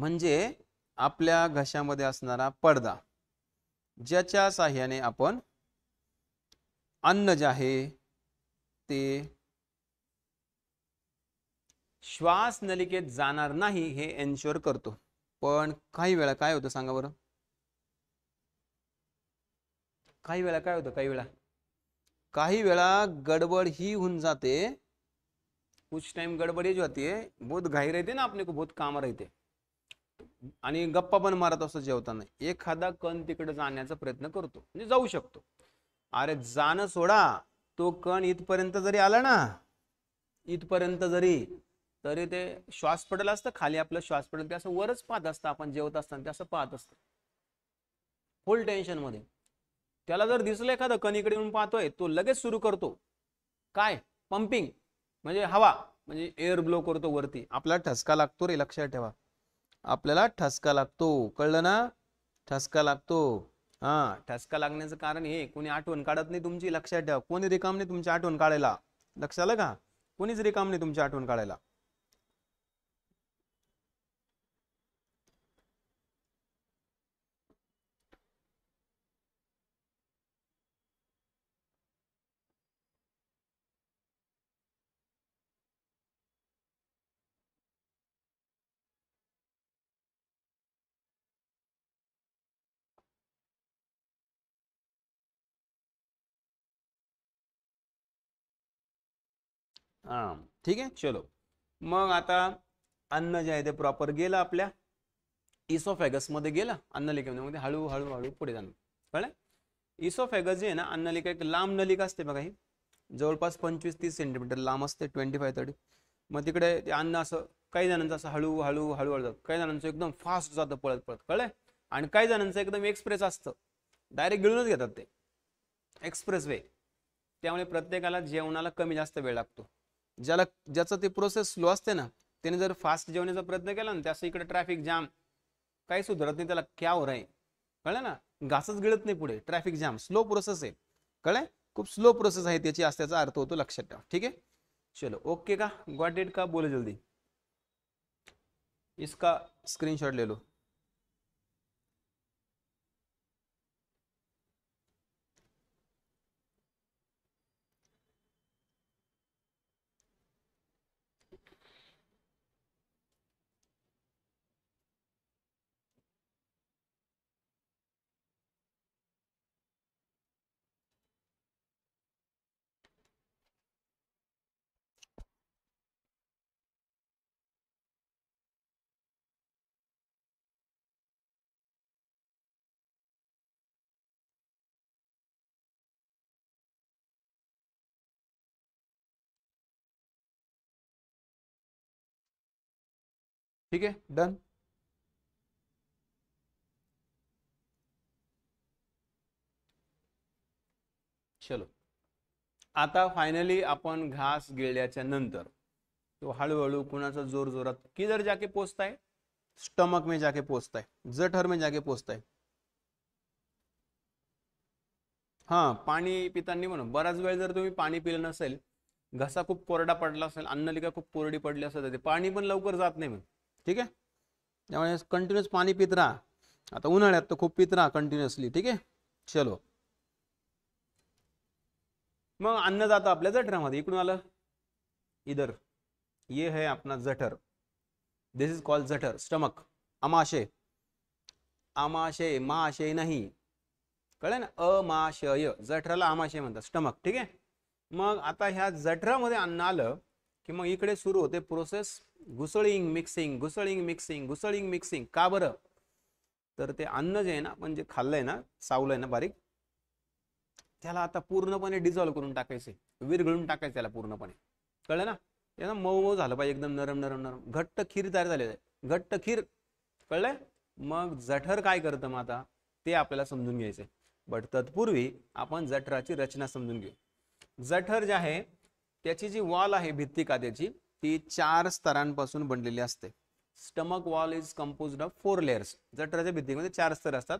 म्हणजे आपल्या घशामध्ये असणारा पडदा ज्याच्या साह्याने आपण अन्न जे आहे ते श्वास नलिकेत जाणार नाही हे एन्श्युअर करतो पण काही वेळा काय होतं सांगा बरं काही वेळा काय होतं काही वेळा काही वेळा गडबड ही होऊन जाते कुछ टाइम गडबड ही होती बहुत घाई राहते ना आपले को बहुत काम राहते आणि गप्पा पण मारत असतो जेवताना एखादा कण तिकडे जाण्याचा प्रयत्न करतो म्हणजे जाऊ शकतो अरे जाणं सोडा तो कण इथपर्यंत जरी आला ना इथपर्यंत जरी तरी ते श्वास पडलं असतं खाली आपलं श्वास पडलं ते असं वरच पाहत असतं आपण जेवत असताना ते असं पाहत असत फुल टेन्शन मध्ये त्याला जर दिसलं एखादं कण इकडे येऊन पाहतोय तो लगेच सुरू करतो काय पंपिंग म्हणजे हवा म्हणजे एअर ब्लो करतो वरती आपला ठसका लागतो रे लक्षात ठेवा आपल्याला ठसका लागतो कळलं ना ठसका लागतो हा ठसका लागण्याचं कारण हे कोणी आठवण काढत नाही तुमची लक्षात ठेवा कोणी रिकाम नाही तुमची आठवण काढायला लक्षात आलं का कोणीच रिकाम नाही तुमची आठवण काढायला हां ठीक आहे चलो मग आता अन्न जे आहे ते प्रॉपर गेलं आपल्या मध्ये गेलं अन्नलिकेमध्ये हळूहळू हळू पुढे जाणं कळलं इसोफॅगस जे आहे ना अन्नलिका एक लांब नलिका असते बघा ही जवळपास पंचवीस तीस सेंटीमीटर लांब असते ट्वेंटी फाय थर्टी मग तिकडे ते अन्न असं काही जणांचं असं हळूहळू हळूहळू जातं काही जणांचं एकदम फास्ट जातं पळत पळत कळलं आणि काही जणांचं एकदम एक्सप्रेस असतं डायरेक्ट गिळूनच घेतात ते एक्सप्रेस वे त्यामुळे प्रत्येकाला जेवणाला कमी जास्त वेळ लागतो ज्याला ज्याचं ते प्रोसेस स्लो असते ना त्याने जर फास्ट जेवण्याचा प्रयत्न केला ना त्याचं इकडे ट्रॅफिक जाम काही सुधारत नाही त्याला क्या हो कळलं ना घासच गिळत नाही पुढे ट्रॅफिक जाम स्लो प्रोसेस आहे कळलं खूप स्लो प्रोसेस आहे त्याची असल्याचा अर्थ होतो लक्षात ठेवा ठीक आहे चलो ओके का गॉट इट का बोल जल्दी इसका स्क्रीनशॉट ले लो ठीक आहे डन चलो आता फायनली आपण घास गिळल्याच्या नंतर तो हळूहळू कुणाचा जोर जोरात किधर जाके पोचता है स्टमक में जाके पोचता है जठर में जाके पोचता है हां पाणी पितांनी म्हणून बराच वेळ जर तुम्ही पाणी पिलं नसेल घसा खूप कोरडा पडला असेल अन्नलिका खूप कोरडी पडली असेल तर ते पाणी पण लवकर जात नाही ठीक आहे त्यामुळे कंटिन्युअस पाणी पित राहा आता उन्हाळ्यात तर खूप पित राहा कंटिन्युअसली ठीक आहे चलो मग अन्न जातं आपल्या जठरामध्ये इकडून आलं इधर ये है आपला जठर दिस इज कॉल्ड जठर स्टमक अमाशय आमाशय माशय नाही कळे ना अमाशय जठराला आमाशय म्हणतात स्टमक ठीक आहे मग आता ह्या जठरामध्ये अन्न आलं कि मग इकडे सुरू होते प्रोसेस घुसळिंग मिक्सिंग घुसळिंग मिक्सिंग घुसळिंग मिक्सिंग का बरं तर ते अन्न जे आहे ना म्हणजे खाल्लंय ना सावलंय ना बारीक त्याला आता पूर्णपणे डिझॉल्व करून टाकायचे विरघळून टाकायचं त्याला पूर्णपणे कळलं ना मऊ मऊ झालं पाहिजे एकदम नरम नरम नरम घट्ट खीर तयार आहे घट्ट खीर कळलंय मग जठर काय करतं मग आता ते आपल्याला समजून घ्यायचंय बट तत्पूर्वी आपण जठराची रचना समजून घेऊ जठर जे आहे त्याची जी वॉल आहे भित्ती काद्याची ती चार स्तरांपासून बनलेली असते stomach wall is compose of four layers जठराच्या भित्तीमध्ये चार स्तर असतात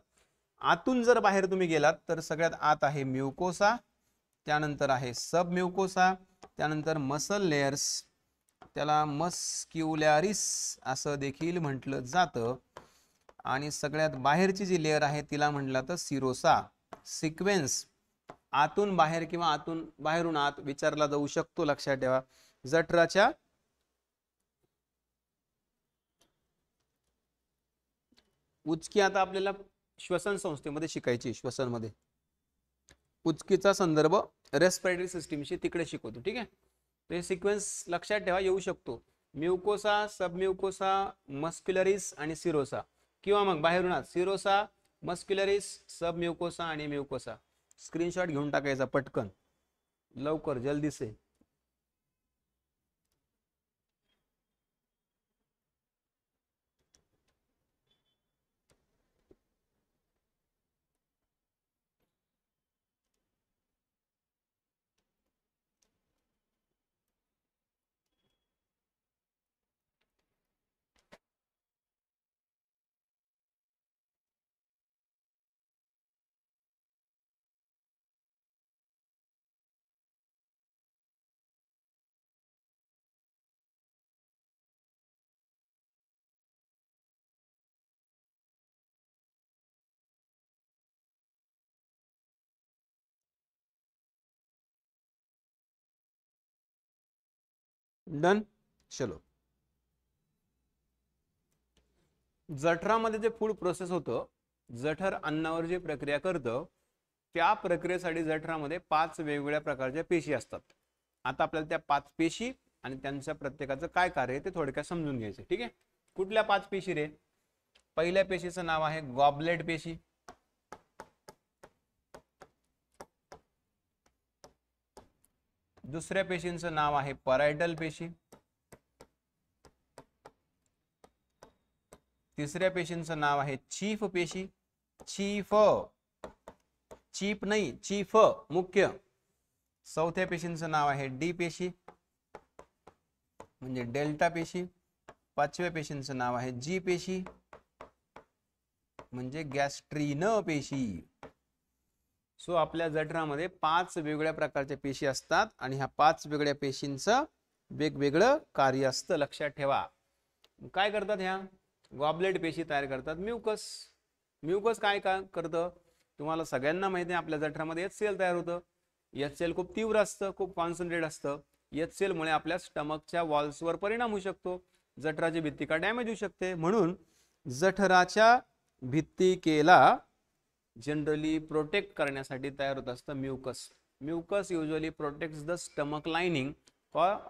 आतून जर बाहेर तुम्ही गेलात तर सगळ्यात आत आहे म्युकोसा त्यानंतर आहे सब म्युकोसा त्यानंतर मसल लेयर्स त्याला मस्क्युलॅरिस असं देखील म्हटलं जातं आणि सगळ्यात बाहेरची जी लेअर आहे तिला म्हटलं तर सिरोसा सिक्वेन्स आतून बाहेर किंवा आतून बाहेरून आत विचारला जाऊ शकतो लक्षात ठेवा जठराच्या उचकी आता आपल्याला श्वसन संस्थेमध्ये शिकायची श्वसन मध्ये उचकीचा संदर्भ रेस्पिरेटरी सिस्टीमशी तिकडे शिकवतो ठीक आहे ते हे सिक्वेन्स लक्षात ठेवा येऊ शकतो म्युकोसा सबम्युकोसा मस्क्युलरिस आणि सिरोसा किंवा मग बाहेरून आत सिरोसा मस्क्युलरिस सबम्युकोसा आणि म्युकोसा स्क्रीनशॉट घेऊन टाकायचा पटकन लवकर जल्दी से डन चलो जठरामध्ये जे फूड प्रोसेस होतं जठर अन्नावर जे प्रक्रिया करतं त्या प्रक्रियेसाठी जठरामध्ये पाच वेगवेगळ्या प्रकारच्या पेशी असतात आता आपल्याला त्या पाच पेशी आणि त्यांच्या प्रत्येकाचं काय कार्य आहे ते थोडक्यात समजून घ्यायचे ठीक आहे कुठल्या पाच पेशी रे पहिल्या पेशीचं नाव आहे गॉबलेट पेशी दुसऱ्या पेशींचं नाव आहे परायडल पेशी तिसऱ्या पेशींचं नाव आहे चीफ पेशी चीफ चीप नाही चीफ मुख्य चौथ्या पेशींचं नाव आहे डी पेशी म्हणजे डेल्टा पेशी पाचव्या पेशींचं नाव आहे जी पेशी म्हणजे गॅस्ट्रीन पेशी सो आपल्या जठरामध्ये पाच वेगळ्या प्रकारच्या पेशी असतात आणि ह्या पाच वेगळ्या पेशींचं वेगवेगळं कार्य असतं लक्षात ठेवा काय करतात ह्या गॉबलेट पेशी तयार करतात म्युकस म्युकस काय का करतं तुम्हाला सगळ्यांना माहिती आहे आपल्या जठरामध्ये एच सेल तयार होतं एच सेल खूप तीव्र असतं खूप कॉन्सन्ट्रेट असतं एच सेलमुळे आपल्या स्टमकच्या वॉल्सवर परिणाम होऊ शकतो जठराची भित्तिका डॅमेज होऊ शकते म्हणून जठराच्या भित्तिकेला जनरली प्रोटेक्ट करण्यासाठी तयार होत असतं mucus mucus usually protect the stomach lining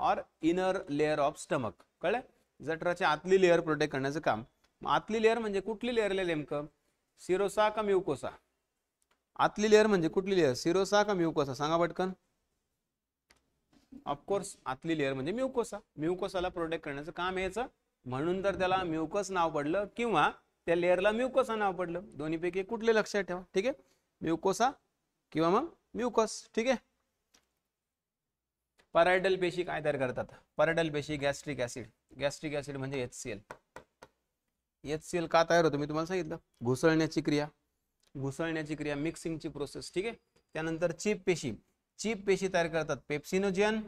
or inner layer of stomach कळलं जठराचे आतली लेअर प्रोटेक्ट करण्याचं काम आतली लेअर म्हणजे कुठली लेअरले नेमकं सिरोसा का म्युकोसा आतली लेअर म्हणजे कुठली लेअर सिरोसा का म्युकोसा सांगा पटकन ऑफकोर्स आतली लेअर म्हणजे म्युकोसा म्युकोसाला प्रोटेक्ट करण्याचं काम यायचं म्हणून तर त्याला म्युकस नाव पडलं किंवा त्या लेअरला म्युकोसा नाव पडलं दोन्हीपैकी कुठले लक्षात ठेवा ठीक आहे म्युकोसा किंवा मग म्युकस ठीक आहे पॅरायडल पेशी काय तयार करतात पॅरायडल पेशी गॅस्ट्रिक ऍसिड गॅस्ट्रिक ऍसिड म्हणजे H C L H C L का तयार होतो मी तुम्हाला सांगितलं घुसळण्याची क्रिया घुसळण्याची क्रिया मिक्सिंगची प्रोसेस ठीक आहे त्यानंतर चीप पेशी चीप पेशी तयार करतात पेप्सिनोजियन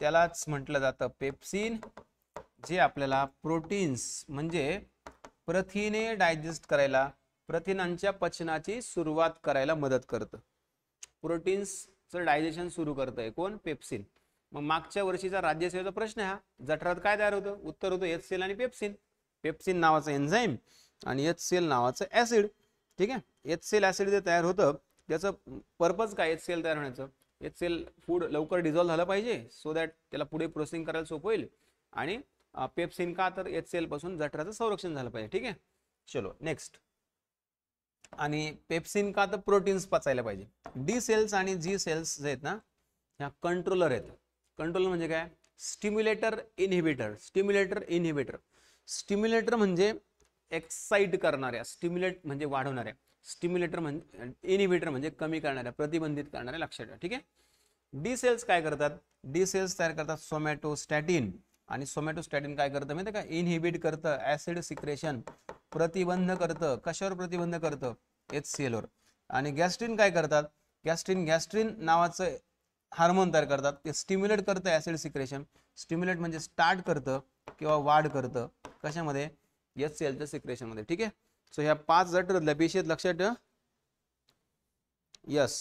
त्यालाच म्हटलं जातं पेप्सिन जे आपल्याला प्रोटीन्स म्हणजे प्रथिने डायजेस्ट करायला प्रथिनांच्या पचनाची सुरुवात करायला मदत करतं प्रोटीन्सचं डायजेशन सुरू करतंय कोण पेप्सिन मग मागच्या वर्षीचा राज्यसेवेचा प्रश्न हा जठरात काय तयार होतं उत्तर होतं एच सेल आणि पेप्सिन पेप्सिन नावाचं एन्झाईम आणि एच सेल नावाचं ऍसिड ठीक आहे एच सेल ऍसिड जे तयार होतं त्याचं पर्पज काय एच सेल तयार होण्याचं एच सेल फूड लवकर डिझॉल्व्ह झालं पाहिजे सो दॅट त्याला पुढे प्रोसेसिंग करायला सोपं होईल आणि पेप्सिन का तर एच सी पासून जठराचं संरक्षण झालं पाहिजे ठीक आहे चलो नेक्स्ट आणि पेप्सिन का तर प्रोटीन्स पचायला पाहिजे डी सेल्स आणि जी सेल्स जे आहेत ना ह्या कंट्रोलर आहेत कंट्रोलर म्हणजे काय स्टिम्युलेटर इनहिबिटर स्टिम्युलेटर इनहिबिटर स्टिम्युलेटर म्हणजे एक्साइट करणाऱ्या स्टिम्युलेट म्हणजे वाढवणाऱ्या स्टिम्युलेटर म्हणजे इनहिबिटर म्हणजे कमी करणाऱ्या प्रतिबंधित करणाऱ्या लक्षात ठेवा ठीक आहे डी सेल्स काय करतात डी सेल्स तयार करतात सोमॅटोस्टॅटिन आणि सोमॅटोस्टॅटिन काय करतं माहिती का इनहिबिट करतं ऍसिड सिक्रेशन प्रतिबंध करतं कशावर प्रतिबंध करतं एच सी एलवर आणि गॅस्ट्रिन काय करतात गॅस्ट्रिन गॅस्ट्रिन नावाचं हार्मोन तयार करतात ते स्टिम्युलेट करतं ऍसिड सिक्रेशन स्टिम्युलेट म्हणजे स्टार्ट करतं किंवा वाढ करतं कशामध्ये एच सी एलच्या सिक्रेशनमध्ये ठीक आहे सो ह्या पाच जठरातल्या पेशी लक्षात ठेव यस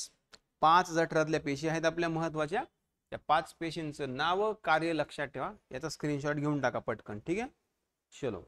पाच जटरातल्या पेशी आहेत आपल्या महत्वाच्या त्या पाच पेशींचं नाव कार्य लक्षात ठेवा याचा स्क्रीनशॉट घेऊन टाका पटकन ठीक आहे चलो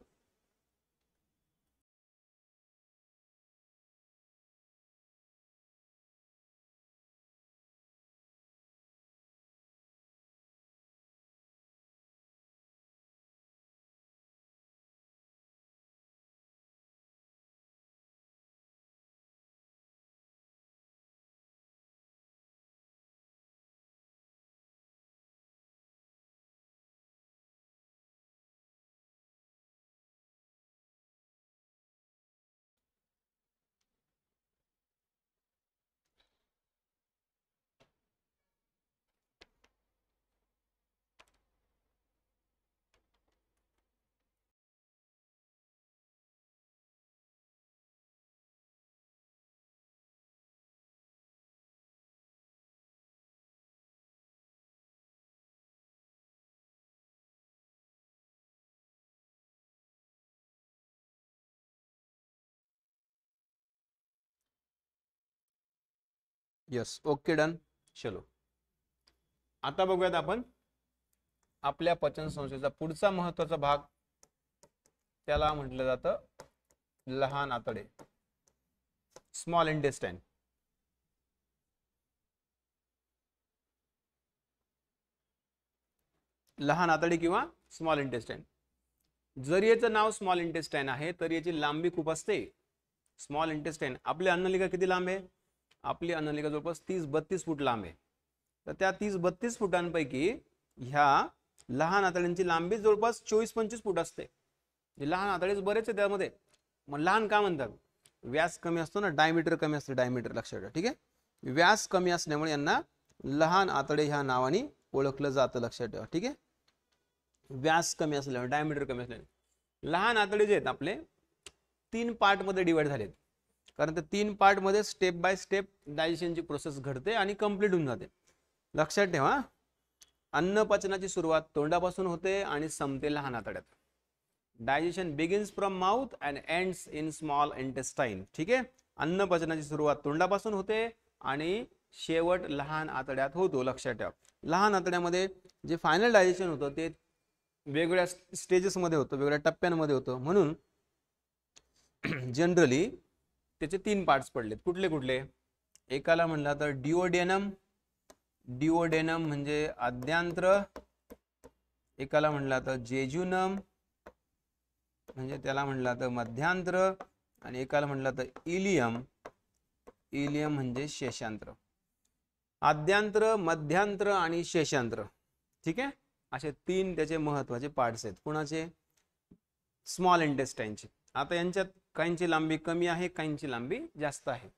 यस ओके डन चलो आता बघूयात आपण आपल्या पचन संस्थेचा पुढचा महत्वाचा भाग त्याला म्हटलं जात लहान आतडे स्मॉल इंडेस्टाईन लहान आतडे किंवा स्मॉल इंटेस्टाईन जरी याचं नाव स्मॉल इंटेस्टाईन आहे तरी याची लांबी खूप असते स्मॉल इंटेस्टाईन आपली अन्नलिका किती लांब आहे आपली अनलिका जवळपास तीस बत्तीस फूट लांब आहे तर त्या तीस बत्तीस फुटांपैकी ह्या लहान आतड्यांची लांबी जवळपास चोवीस पंचवीस फूट असते लहान आतडेच बरेच आहे त्यामध्ये मग लहान का म्हणतात व्यास कमी असतो ना डायमीटर कमी असते डायमीटर लक्षात ठेवा ठीक आहे व्यास कमी असल्यामुळे यांना लहान आतडे ह्या नावाने ओळखलं जातं लक्षात ठेवा ठीक आहे व्यास कमी असल्यामुळे डायमीटर कमी असल्यामुळे लहान आतडे जे आहेत आपले तीन पार्टमध्ये डिवाईड झालेत कारण ते तीन पार्टमध्ये स्टेप बाय स्टेप डायजेशनची प्रोसेस घडते आणि कंप्लीट होऊन जाते लक्षात ठेवा अन्न पचनाची सुरुवात तोंडापासून होते आणि संपते लहान आतड्यात digestion begins from mouth and ends in small intestine ठीक आहे अन्न पचनाची सुरुवात तोंडापासून होते आणि शेवट लहान आतड्यात होतो लक्षात ठेवा लहान आतड्यामध्ये जे फायनल डायजेशन होतं ते वेगवेगळ्या स्टेजेसमध्ये होतं वेगवेगळ्या टप्प्यांमध्ये होतं म्हणून जनरली त्याचे तीन पार्ट्स पडलेत कुठले कुठले एकाला म्हणला तर डिओडेनम डिओडेनम म्हणजे आद्यांत्र एकाला म्हणला तर जेजुनम म्हणजे त्याला म्हणला तर मध्यांत्र आणि एकाला म्हणला तर इलियम इलियम म्हणजे शेषांत्र आद्यांत्र मध्यांत्र आणि शेषांत्र ठीक आहे असे तीन त्याचे महत्वाचे पार्ट्स आहेत कुणाचे स्मॉल इंटेस्टाईनचे आता यांच्यात काहींची लांबी कमी आहे काहींची लांबी जास्त आहे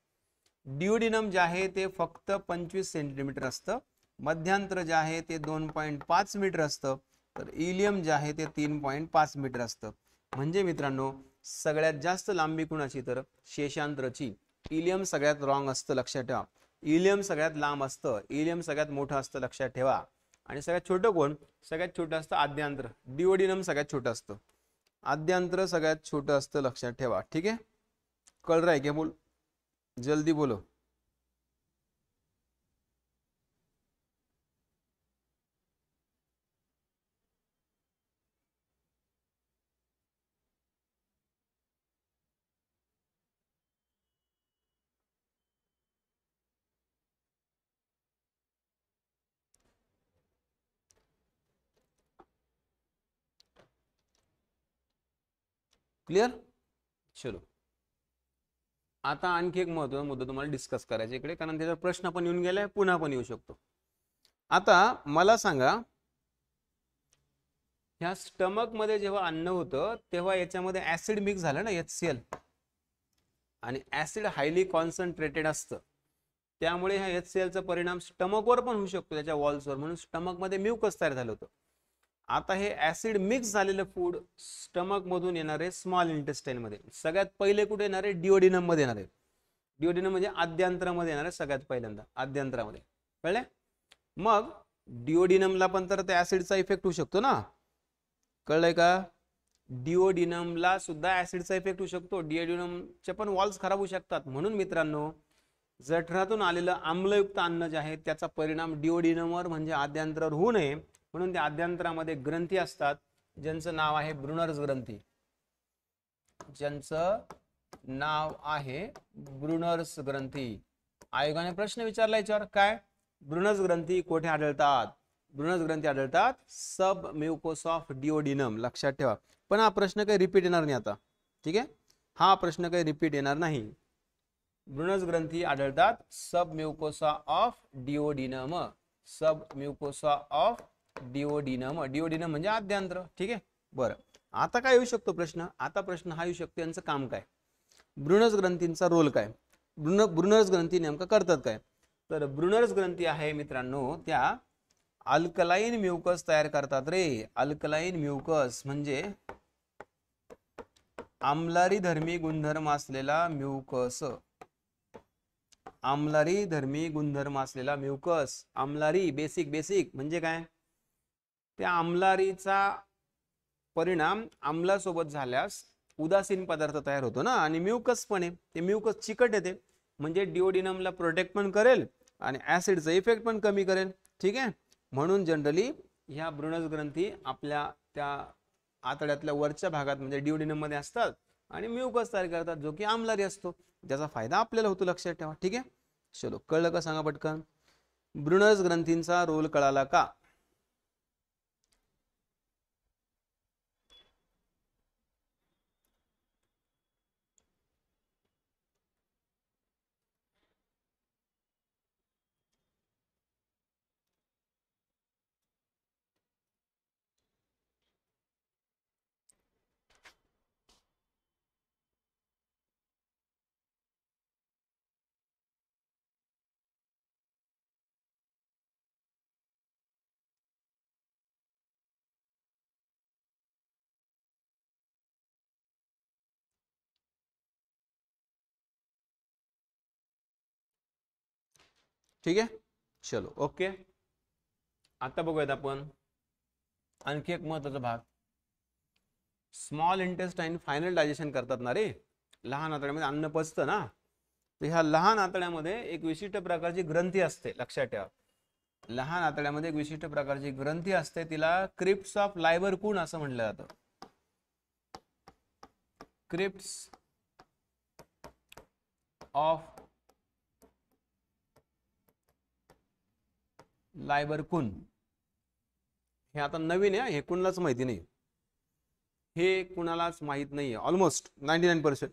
डिओडिनम जे आहे ते फक्त पंचवीस सेंटीमीटर असतं मध्यांतर जे आहे ते दोन पॉईंट पाच मीटर असतं तर इलियम जे आहे ते तीन पॉईंट पाच मीटर असतं म्हणजे मित्रांनो सगळ्यात जास्त लांबी कुणाची तर शेषांत्रची इलियम सगळ्यात रॉंग असतं लक्षात ठेवा इलियम सगळ्यात लांब असतं इलियम सगळ्यात मोठं असतं लक्षात ठेवा आणि सगळ्यात छोटं कोण सगळ्यात छोटं असतं आद्यांतर डिओडिनम सगळ्यात छोटं असतं आद्यांतर सगळ्यात छोटं असतं लक्षात ठेवा ठीक आहे कळ रहा है बोल जल्दी बोलो क्लियर चलो आता आणखी एक महत्वाचा मुद्दा तुम्हाला डिस्कस करायचा इकडे कारण त्याचा प्रश्न पण येऊन गेलाय पुन्हा पण येऊ शकतो आता मला सांगा ह्या स्टमक मध्ये जेव्हा अन्न होतं तेव्हा याच्यामध्ये ऍसिड मिक्स झालं ना एचसीएल आणि ऍसिड हायली कॉन्सन्ट्रेटेड असतं त्यामुळे ह्या एचसीएलचा परिणाम परिणाम स्टमकवर पण होऊ शकतो त्याच्या वॉल्सवर म्हणून स्टमकमध्ये म्यूकस तयार झालं होतं आता हे ऍसिड मिक्स झालेलं फूड स्टमक मधून येणारे स्मॉल इंटेस्टाईन मध्ये सगळ्यात पहिले कुठे येणारे आहे डिओडिनम मध्ये येणारे डिओडिनम म्हणजे आद्यांतरामध्ये येणार आहे सगळ्यात पहिल्यांदा आद्यांतरामध्ये कळले मग डिओडिनमला पण तर त्या ऍसिडचा इफेक्ट होऊ शकतो ना कळलंय का डिओडिनमला सुद्धा ऍसिडचा इफेक्ट होऊ शकतो डिओडिनमचे पण वॉल्स खराब होऊ शकतात म्हणून मित्रांनो जठरातून आलेलं आम्लयुक्त अन्न जे आहे त्याचा परिणाम डिओडिनमवर म्हणजे आद्यांतरावर होऊ नये म्हणून त्या आद्यांतरामध्ये ग्रंथी असतात ज्यांचं नाव आहे ब्रुनर्स ग्रंथी ज्यांचं नाव आहे ब्रुनर्स ग्रंथी आयोगाने प्रश्न विचारला याच्यावर काय ब्रुनर्स ग्रंथी कोठे आढळतात ब्रुनर्स ग्रंथी आढळतात सब म्युकोस ऑफ डिओडिनम लक्षात ठेवा पण हा प्रश्न काही रिपीट येणार नाही आता ठीक आहे हा प्रश्न काही रिपीट येणार नाही ब्रुनर्स ग्रंथी आढळतात sub mucosa of duodenum sub mucosa of duodenum duodenum म्हणजे आद्यांत्र ठीक आहे बरं आता काय येऊ शकतो प्रश्न आता प्रश्न हा येऊ शकतो यांचं काम काय ब्रुणस ग्रंथींचा रोल काय ब्रुन ब्रुनर्स ग्रंथी नेमका करतात काय तर ब्रुणस ग्रंथी आहे मित्रांनो त्या अल्कलाईन म्युकस तयार करतात रे अल्कलाईन म्युकस म्हणजे आमलारी धर्मी गुणधर्म असलेला म्युकस आमलारी धर्मी गुणधर्म असलेला म्युकस आमलारी बेसिक बेसिक म्हणजे काय त्या आमलारीचा परिणाम सोबत झाल्यास उदासीन पदार्थ तयार होतो ना आणि म्युकस पण आहे ते म्युकस चिकट येते म्हणजे डिओडिनमला प्रोटेक्ट पण करेल आणि ऍसिडचा इफेक्ट पण कमी करेल ठीक आहे म्हणून जनरली ह्या ब्रुणस ग्रंथी आपल्या त्या आतड्यातल्या वरच्या भागात म्हणजे डिओडिनममध्ये असतात आणि म्युकस तयार करतात जो की आमलारी असतो ज्याचा फायदा आपल्याला होतो लक्षात ठेवा ठीक आहे चलो कळलं का सांगा पटकन ब्रुणस ग्रंथींचा रोल कळाला का ठीक आहे चलो ओके आता बघूयात आपण आणखी एक महत्वाचा भाग स्मॉल इंटेस्टाईन फायनल डायजेशन करतात ना रे लहान आतड्यामध्ये अन्न पचतं ना तर ह्या लहान आतड्यामध्ये एक विशिष्ट प्रकारची ग्रंथी असते लक्षात ठेवा लहान आतड्यामध्ये एक विशिष्ट प्रकारची ग्रंथी असते तिला क्रिप्स ऑफ लायबर कुण असं म्हटलं जातं क्रिप्स ऑफ लायबर कुन हे आता नवीन आहे हे कुणालाच माहिती नाही हे कुणालाच माहीत नाही आहे ऑलमोस्ट नाईन्टी नाईन पर्सेंट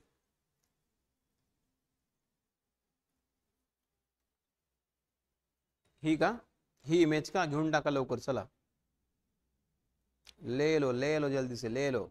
ही का ही इमेज का घेऊन टाका लवकर चला ले लो ले लो जल्दी से ले लो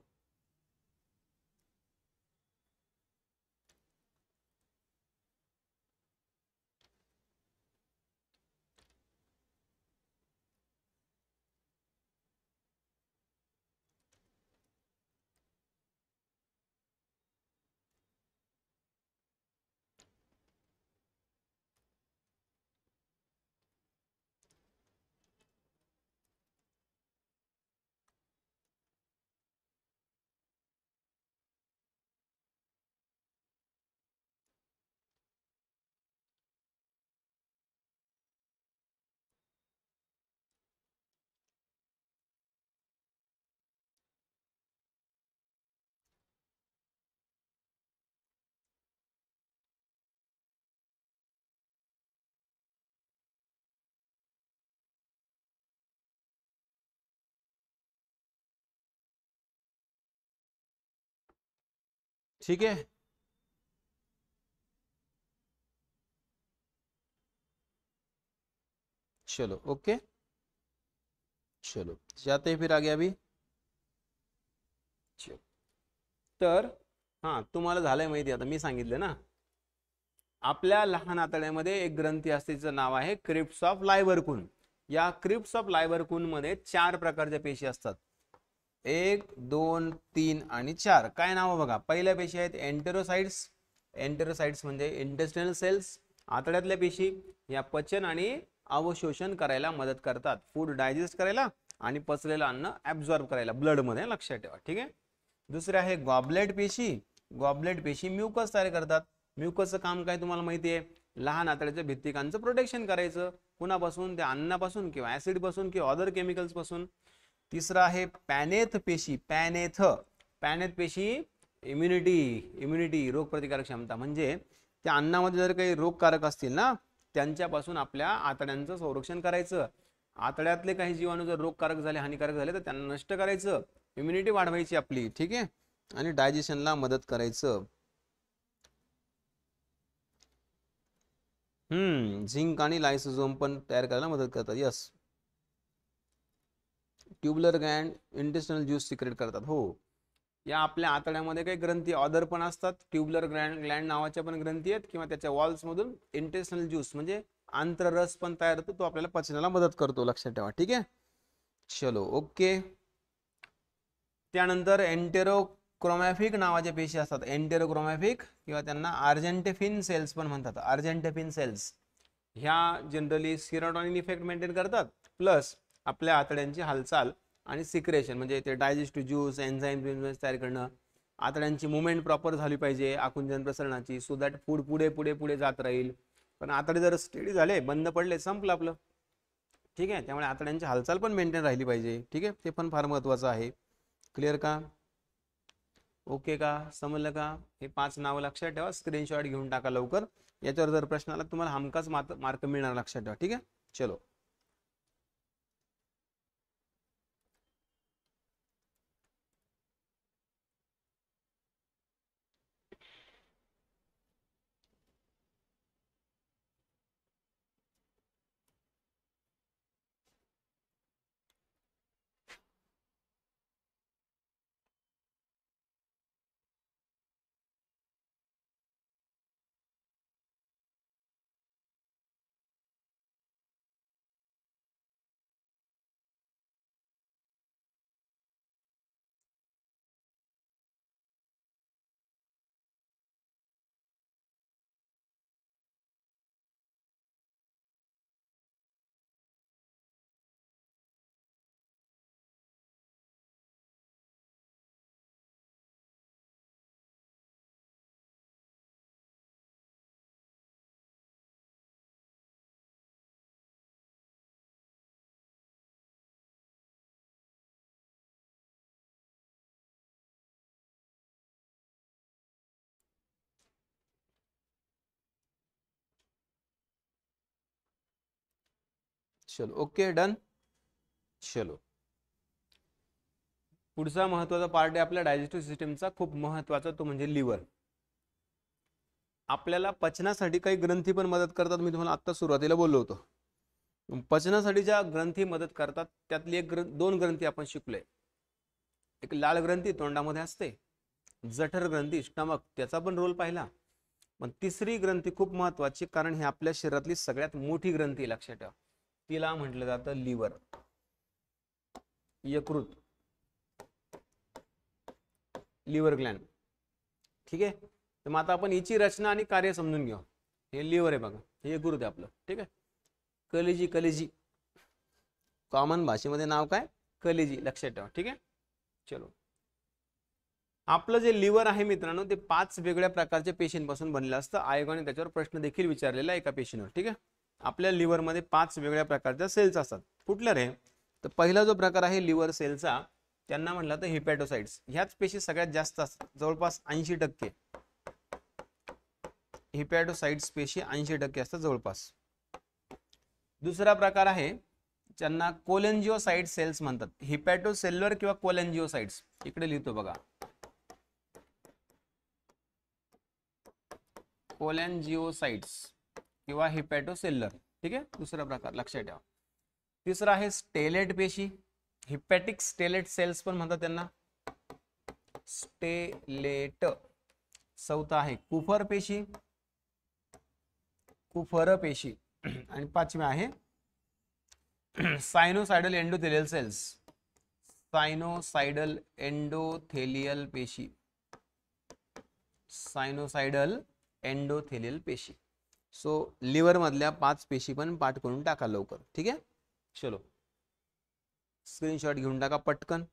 ठीक है चलो ओके चलो जाते हैं फिर आगे अभी तर हां तुम्हाला झालंय माहिती आता मी सांगितलं ना आपल्या लहान आतड्यामध्ये एक ग्रंथी असतेचं नाव आहे क्रिप्स ऑफ लायबरकून या क्रिप्ट्स ऑफ लायबरकून मध्ये चार प्रकारच्या पेशी असतात एक दोन तीन आणि चार काय नावं बघा पहिल्या पेशी आहेत एन्टेरोसाइट्स एंटेरोसाइट्स म्हणजे इंटेस्टिनल सेल्स आतड्यातल्या पेशी या पचन आणि अवशोषण करायला मदत करतात फूड डायजेस्ट करायला आणि पचलेलं अन्न ॲब्झॉर्ब करायला ब्लडमध्ये लक्षात ठेवा ठीक आहे दुसरे आहे गॉबलेट पेशी गॉबलेट पेशी म्युकस तयार करतात म्युकसचं काम काय तुम्हाला माहिती आहे लहान आतड्याच्या भित्तिकांचं प्रोटेक्शन करायचं कुणापासून त्या अन्नापासून किंवा ऍसिडपासून किंवा अदर केमिकल्सपासून तिसरा आहे पॅनेथ पेशी पॅनेथ पॅनेथ पेशी इम्युनिटी इम्युनिटी रोगप्रतिकारक क्षमता म्हणजे त्या अन्नामध्ये जर काही रोगकारक असतील ना त्यांच्यापासून आपल्या आतड्यांचं संरक्षण करायचं आतड्यातले काही जीवाणू जर रोगकारक झाले हानिकारक झाले तर त्यांना नष्ट करायचं इम्युनिटी वाढवायची आपली ठीक आहे आणि डायजेशनला मदत करायचं हम्म झिंक आणि लायसोझोम पण तयार करायला मदत करतात yes tubular gland intestinal juice secrete करतात हो या आपल्या आतड्यामध्ये काही ग्रंथी ऑदर पण असतात ट्युबलर ग्रँड ग्लँड नावाच्या पण ग्रंथी आहेत किंवा त्याच्या वॉल्समधून इंटेस्टनल ज्यूस म्हणजे आंतररस पण तयार होतो तो आपल्याला पचनाला मदत करतो लक्षात ठेवा ठीक आहे चलो ओके त्यानंतर एंटेरोक्रोमॅफिक नावाच्या पेशी असतात एंटेरोक्रोमॅफिक किंवा त्यांना आर्जेंटेफिन सेल्स पण म्हणतात आर्जेंटेफिन सेल्स ह्या जनरली सिरोटॉनिन इफेक्ट मेंटेन करतात प्लस आपल्या आतड्यांची हालचाल आणि सिक्रेशन म्हणजे ते डायजेस्टिव्ह ज्यूस एन्झाईम तयार करणं आतड्यांची मुवमेंट प्रॉपर झाली पाहिजे आकुंजन प्रसरणाची सो दॅट फूड पुढे पुढे पुढे जात राहील पण आतडे जर स्टडी झाले बंद पडले संपलं आपलं ठीक आहे त्यामुळे आतड्यांची हालचाल पण मेंटेन राहिली पाहिजे ठीक आहे ते पण फार महत्त्वाचं आहे क्लिअर का ओके का समजलं का हे पाच नाव लक्षात ठेवा स्क्रीनशॉट घेऊन टाका लवकर याच्यावर जर प्रश्न आला तुम्हाला हमकाच मार्क मिळणार लक्षात ठेवा ठीक आहे चलो चलो ओके डन चलो पुढचा महत्वाचा पार्ट आहे आपल्या डायजेस्टिव्ह सिस्टीमचा खूप महत्वाचा तो म्हणजे लिव्हर आपल्याला पचनासाठी काही ग्रंथी पण मदत करतात मी तुम्हाला आत्ता सुरुवातीला बोललो होतो पचनासाठी ज्या ग्रंथी मदत करतात त्यातली एक ग्रंथ दोन ग्रंथी आपण शिकलोय एक लाल ग्रंथी तोंडामध्ये असते जठर ग्रंथी स्टमक त्याचा पण रोल पाहिला पण तिसरी ग्रंथी खूप महत्वाची कारण ही आपल्या शरीरातली सगळ्यात मोठी ग्रंथी लक्षात ठेवा तिला म्हटलं जातं लिव्हर यकृत लिव्हर ग्लॅन ठीक आहे तर मग आता आपण याची रचना आणि कार्य समजून घेऊ हे लिव्हर आहे बघा हे यकृत आहे आपलं ठीक आहे कलेजी कलेजी कॉमन भाषेमध्ये नाव काय कलेजी लक्षात ठेवा ठीक आहे चलो आपलं जे लिव्हर आहे मित्रांनो ते पाच वेगळ्या प्रकारच्या पेशींपासून बनलं असतं आयोगाने त्याच्यावर प्रश्न देखील विचारलेला एका पेशींवर ठीक आहे आपल्या लिव्हरमध्ये पाच वेगळ्या प्रकारच्या सेल्स असतात कुठल्या रे तर पहिला जो प्रकार आहे लिव्हर सेलचा त्यांना म्हटलं तर हिपॅटोसाइट्स ह्याच पेशी सगळ्यात जास्त असतात जवळपास ऐंशी टक्के हिपॅटोसाइट्स पेशी ऐंशी टक्के असतात जवळपास दुसरा प्रकार आहे ज्यांना कोलेंजिओसाइट सेल्स म्हणतात हिपॅटोसेल्युअर किंवा कोलॅन्जिओसाइट्स इकडे लिहितो बघा कोलॅन्जिओसाइट्स किंवा सेलर ठीक आहे दुसरा प्रकार लक्षात ठेवा तिसरा आहे स्टेलेट पेशी हिपॅटिक स्टेलेट सेल्स पण म्हणतात त्यांना स्टेलेट चौथा आहे कुफर पेशी कुफर पेशी आणि पाचवे आहे sinusoidal endothelial cells sinusoidal endothelial पेशी सायनोसायडल एंडोथेलियल पेशी सो लिवर लिव्हरमधल्या पाच पेशी पण पाठ करून टाका लवकर ठीक आहे चलो स्क्रीनशॉट घेऊन टाका पटकन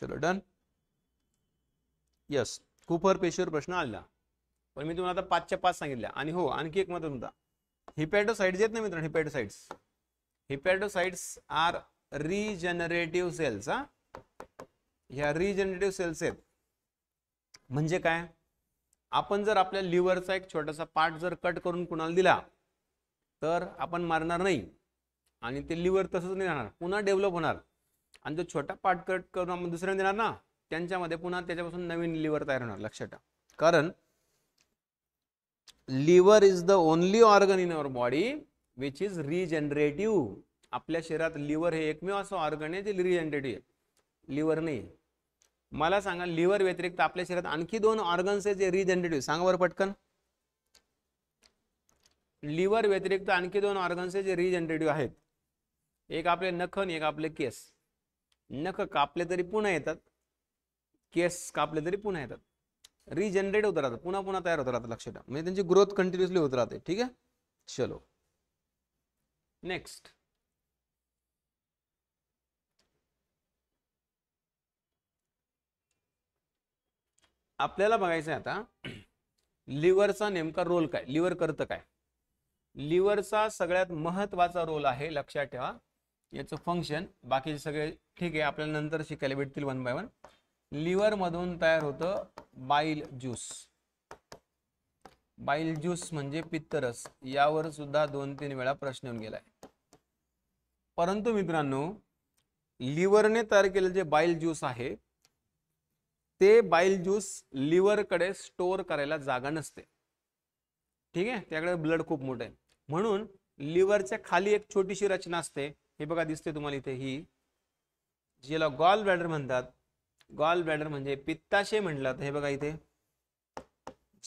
चलो डन यस खूप फार पेशीवर प्रश्न आला पण मी तुम्हाला आता पाचच्या पाच सांगितल्या आणि हो आणखी एक मत तुमचा हिपॅटोसाइड्स आहेत ना मित्रांनो hepatocytes hepatocytes are regenerative cells हा ह्या रिजनरेटिव्ह सेल्स आहेत म्हणजे काय आपण जर आपल्या लिव्हरचा एक छोटासा पार्ट जर कट करून कुणाला दिला तर आपण मारणार नाही आणि ते लिव्हर तसंच नाही राहणार पुन्हा डेव्हलप होणार आणि जो छोटा पार्ट कट करून आपण दुसऱ्या देणार ना त्यांच्यामध्ये पुन्हा त्याच्यापासून नवीन लिव्हर तयार होणार लक्षात कारण liver is the only organ in your body which is regenerative आपल्या शरीरात लिव्हर हे एकमेव असं ऑर्गन आहे जे रिजनरेटिव्ह आहे लिव्हर नाही मला सांगा लिव्हर व्यतिरिक्त आपल्या शरीरात आणखी दोन ऑर्गन्स आहे जे रिजनरेटिव्ह सांगा बरं पटकन लिव्हर व्यतिरिक्त आणखी दोन ऑर्गन्स आहे जे रिजनरेटिव्ह आहेत एक आपले नखन एक आपले केस नख कापले तरी पुन्हा येतात केस कापले तरी पुन्हा येतात रिजनरेट होत राहतात पुन्हा पुन्हा तयार होत राहतात लक्षात म्हणजे त्यांची ग्रोथ कंटिन्युअसली होत राहते ठीक आहे चलो नेक्स्ट आपल्याला बघायचं आता लिव्हरचा नेमका रोल काय लिव्हर करतं काय लिव्हरचा सगळ्यात महत्वाचा रोल आहे लक्षात ठेवा याचं फंक्शन बाकीचे सगळे ठीक आहे आपल्याला नंतर शिकायला भेटतील वन बाय वन मधून तयार होतं बाईल ज्यूस बाईल ज्यूस म्हणजे पित्तरस यावर सुद्धा दोन तीन वेळा प्रश्न येऊन गेलाय परंतु मित्रांनो लिव्हरने तयार केलेलं जे बाईल ज्यूस आहे ते बाईल ज्यूस लिव्हरकडे स्टोर करायला जागा नसते ठीक आहे त्याकडे ब्लड खूप मोठं आहे म्हणून लिव्हरच्या खाली एक छोटीशी रचना असते हे बघा दिसते तुम्हाला इथे ही ज्याला गॉल ब्लॅडर म्हणतात गॉल ब्लॅडर म्हणजे पित्ताशय म्हटलं हे बघा इथे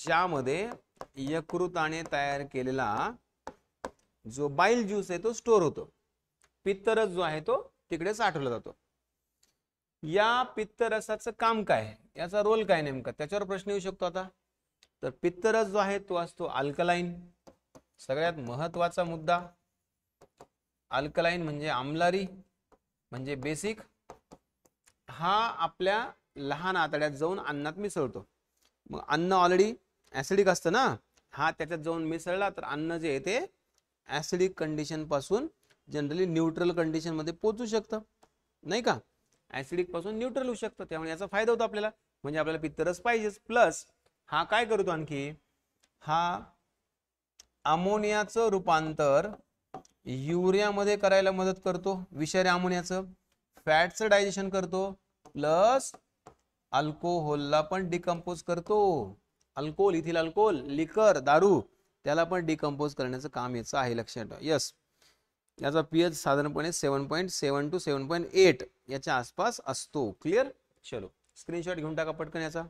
ज्यामध्ये यकृताने तयार केलेला जो बाईल ज्यूस आहे तो स्टोर होतो पित्तरस जो आहे तो तिकडे साठवला जातो या पित्तरसाचं काम काय याचा रोल काय नेमका त्याच्यावर प्रश्न येऊ शकतो आता तर पित्तरस जो आहे तो असतो अल्कलाइन सगळ्यात महत्वाचा मुद्दा अल्कलाइन म्हणजे आमलारी म्हणजे बेसिक हा आपल्या लहान आतड्यात जाऊन अन्नात मिसळतो मग अन्न ऑलरेडी ऍसिडिक असतं ना हा त्याच्यात जाऊन मिसळला तर अन्न जे आहे ते कंडिशन कंडिशनपासून जनरली न्यूट्रल कंडिशनमध्ये पोचू शकतं नाही का ॲसिडिक पासून न्यूट्रल होऊ शकतं त्यामुळे याचा फायदा होतो आपल्याला म्हणजे आपल्याला पित्तरस पाहिजेच प्लस हा काय करतो आणखी हा अमोनियाचं रूपांतर युरियामध्ये करायला मदत करतो विषारी अमोनियाचं फॅटचं डायजेशन करतो प्लस अल्कोहोलला पण डिकम्पोज करतो अल्कोहोल इथील अल्कोहोल लिकर दारू त्याला पण डिकम्पोज करण्याचं काम याचं आहे लक्षात ठेवा यस याचा पीएच साधारणपणे seven point seven to seven point eight याच्या आसपास असतो क्लिअर चलो स्क्रीनशॉट घेऊन टाका पटकन याचा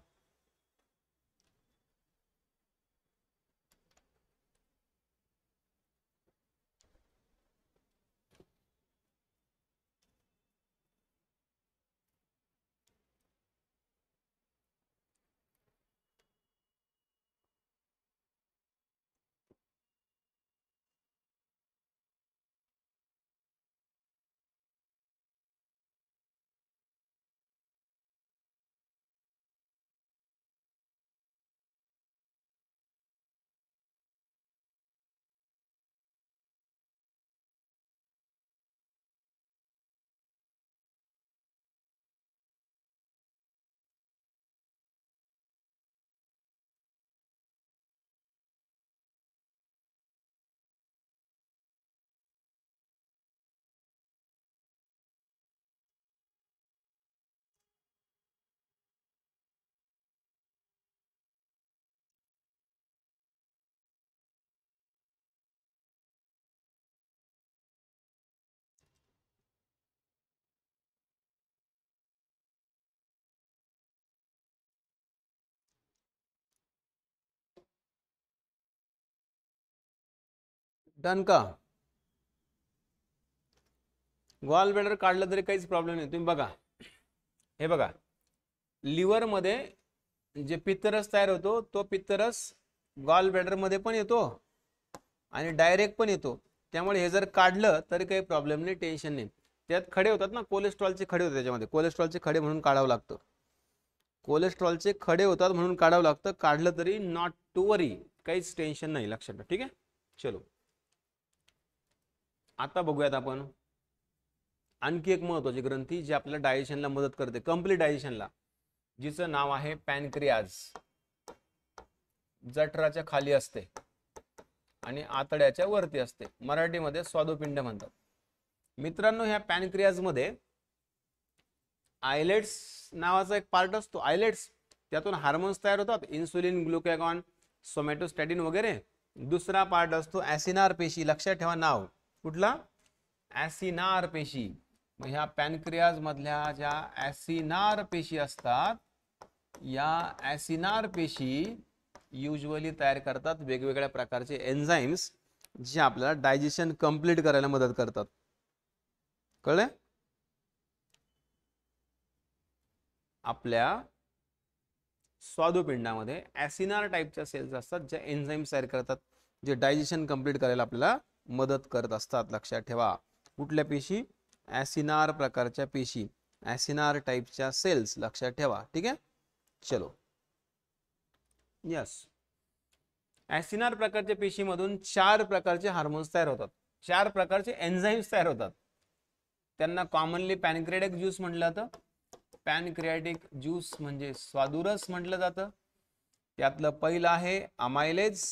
डन का ग्वाल काढलं तरी काहीच प्रॉब्लेम नाही तुम्ही बघा हे बघा लिव्हरमध्ये जे पित्तरस तयार होतो तो पित्तरस गॉल ब्लॅडरमध्ये पण येतो आणि डायरेक्ट पण येतो त्यामुळे हे जर काढलं तरी काही प्रॉब्लेम नाही टेन्शन नाही त्यात खडे होतात ना कोलेस्ट्रॉलचे खडे होते त्याच्यामध्ये कोलेस्ट्रॉलचे खडे म्हणून काढावं लागतं कोलेस्ट्रॉलचे खडे होतात म्हणून काढावं लागतं काढलं तरी नॉट टू वरी काहीच टेन्शन नाही लक्षात ठीक आहे चलो आता बघूयात आपण आणखी एक महत्वाची ग्रंथी जी आपल्याला डायजेशनला मदत करते कम्प्लीट डायजेशनला जिचं नाव आहे पॅनक्रियाज जठराच्या खाली असते आणि आतड्याच्या वरती असते मराठीमध्ये स्वादुपिंड म्हणतात मित्रांनो ह्या पॅनक्रियाजमध्ये आयलेट्स नावाचा एक पार्ट असतो आयलेट्स त्यातून हार्मोन्स तयार होतात इन्सुलिन ग्लुकॅगॉन सोमॅटोस्टॅटिन वगैरे दुसरा पार्ट असतो ॲसिनार पेशी लक्षात ठेवा नाव कुठला ऍसिनार पेशी मग ह्या पॅनक्रियाज मधल्या ज्या ॲसिनार पेशी असतात या ॲसिनार पेशी युजली तयार करतात वेगवेगळ्या प्रकारचे एन्झाईम्स जे आपल्याला डायजेशन कम्प्लीट करायला मदत करतात कळले आपल्या स्वादुपिंडामध्ये ऍसिनार टाईपच्या सेल्स असतात ज्या एन्झाईम्स तयार करतात जे डायजेशन कम्प्लीट करायला आपल्याला मदत करत असतात लक्षात ठेवा कुठल्या पेशी ऍसिनार प्रकारच्या पेशी ऍसिनार टाईपच्या सेल्स लक्षात ठेवा ठीक आहे चलो यस ऍसिनार प्रकारच्या पेशीमधून चार प्रकारचे हार्मोन्स तयार होतात चार प्रकारचे एन्झाईम्स तयार होतात त्यांना कॉमनली पॅनक्रियाटिक ज्यूस म्हटलं जातं पॅनक्रियाटिक ज्यूस म्हणजे स्वादुरस म्हटलं जातं त्यातलं पहिलं आहे अमायलेज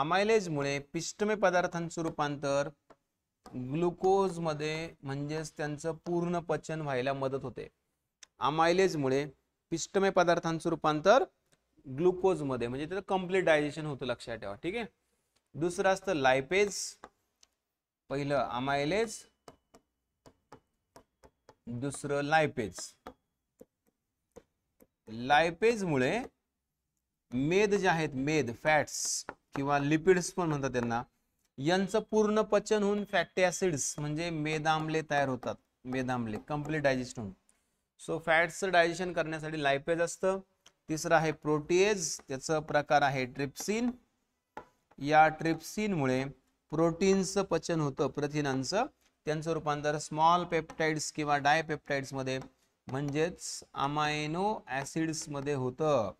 अमायलेजमुळे पिष्टमय पदार्थांचं रूपांतर ग्लुकोजमध्ये म्हणजेच त्यांचं पूर्ण पचन व्हायला मदत होते अमायलेजमुळे पिष्टमे पदार्थांचं रूपांतर ग्लुकोजमध्ये म्हणजे त्याचं कम्प्लीट डायजेशन होतं लक्षात ठेवा ठीक आहे दुसरं असतं लायपेज पहिलं आमायलेज दुसरं लायपेज लायपेजमुळे मेद जे आहेत मेद फॅट्स किंवा लिपिड्स पण म्हणतात त्यांना यांचं पूर्ण पचन होऊन फॅटी ऍसिड्स म्हणजे मेदामले तयार होतात मेदाम्ले कम्प्लीट डायजेस्ट होऊन सो फॅट्सचं डायजेशन करण्यासाठी लायपेज असतं तिसरं आहे प्रोटीएज त्याचं प्रकार आहे ट्रिप्सिन या ट्रिप्सिनमुळे प्रोटीनचं पचन होतं प्रथिनांचं त्यांचं रूपांतर स्मॉल पेप्टाइड्स किंवा पेप्टाइड्समध्ये म्हणजेच अमायनो ॲसिड्समध्ये होतं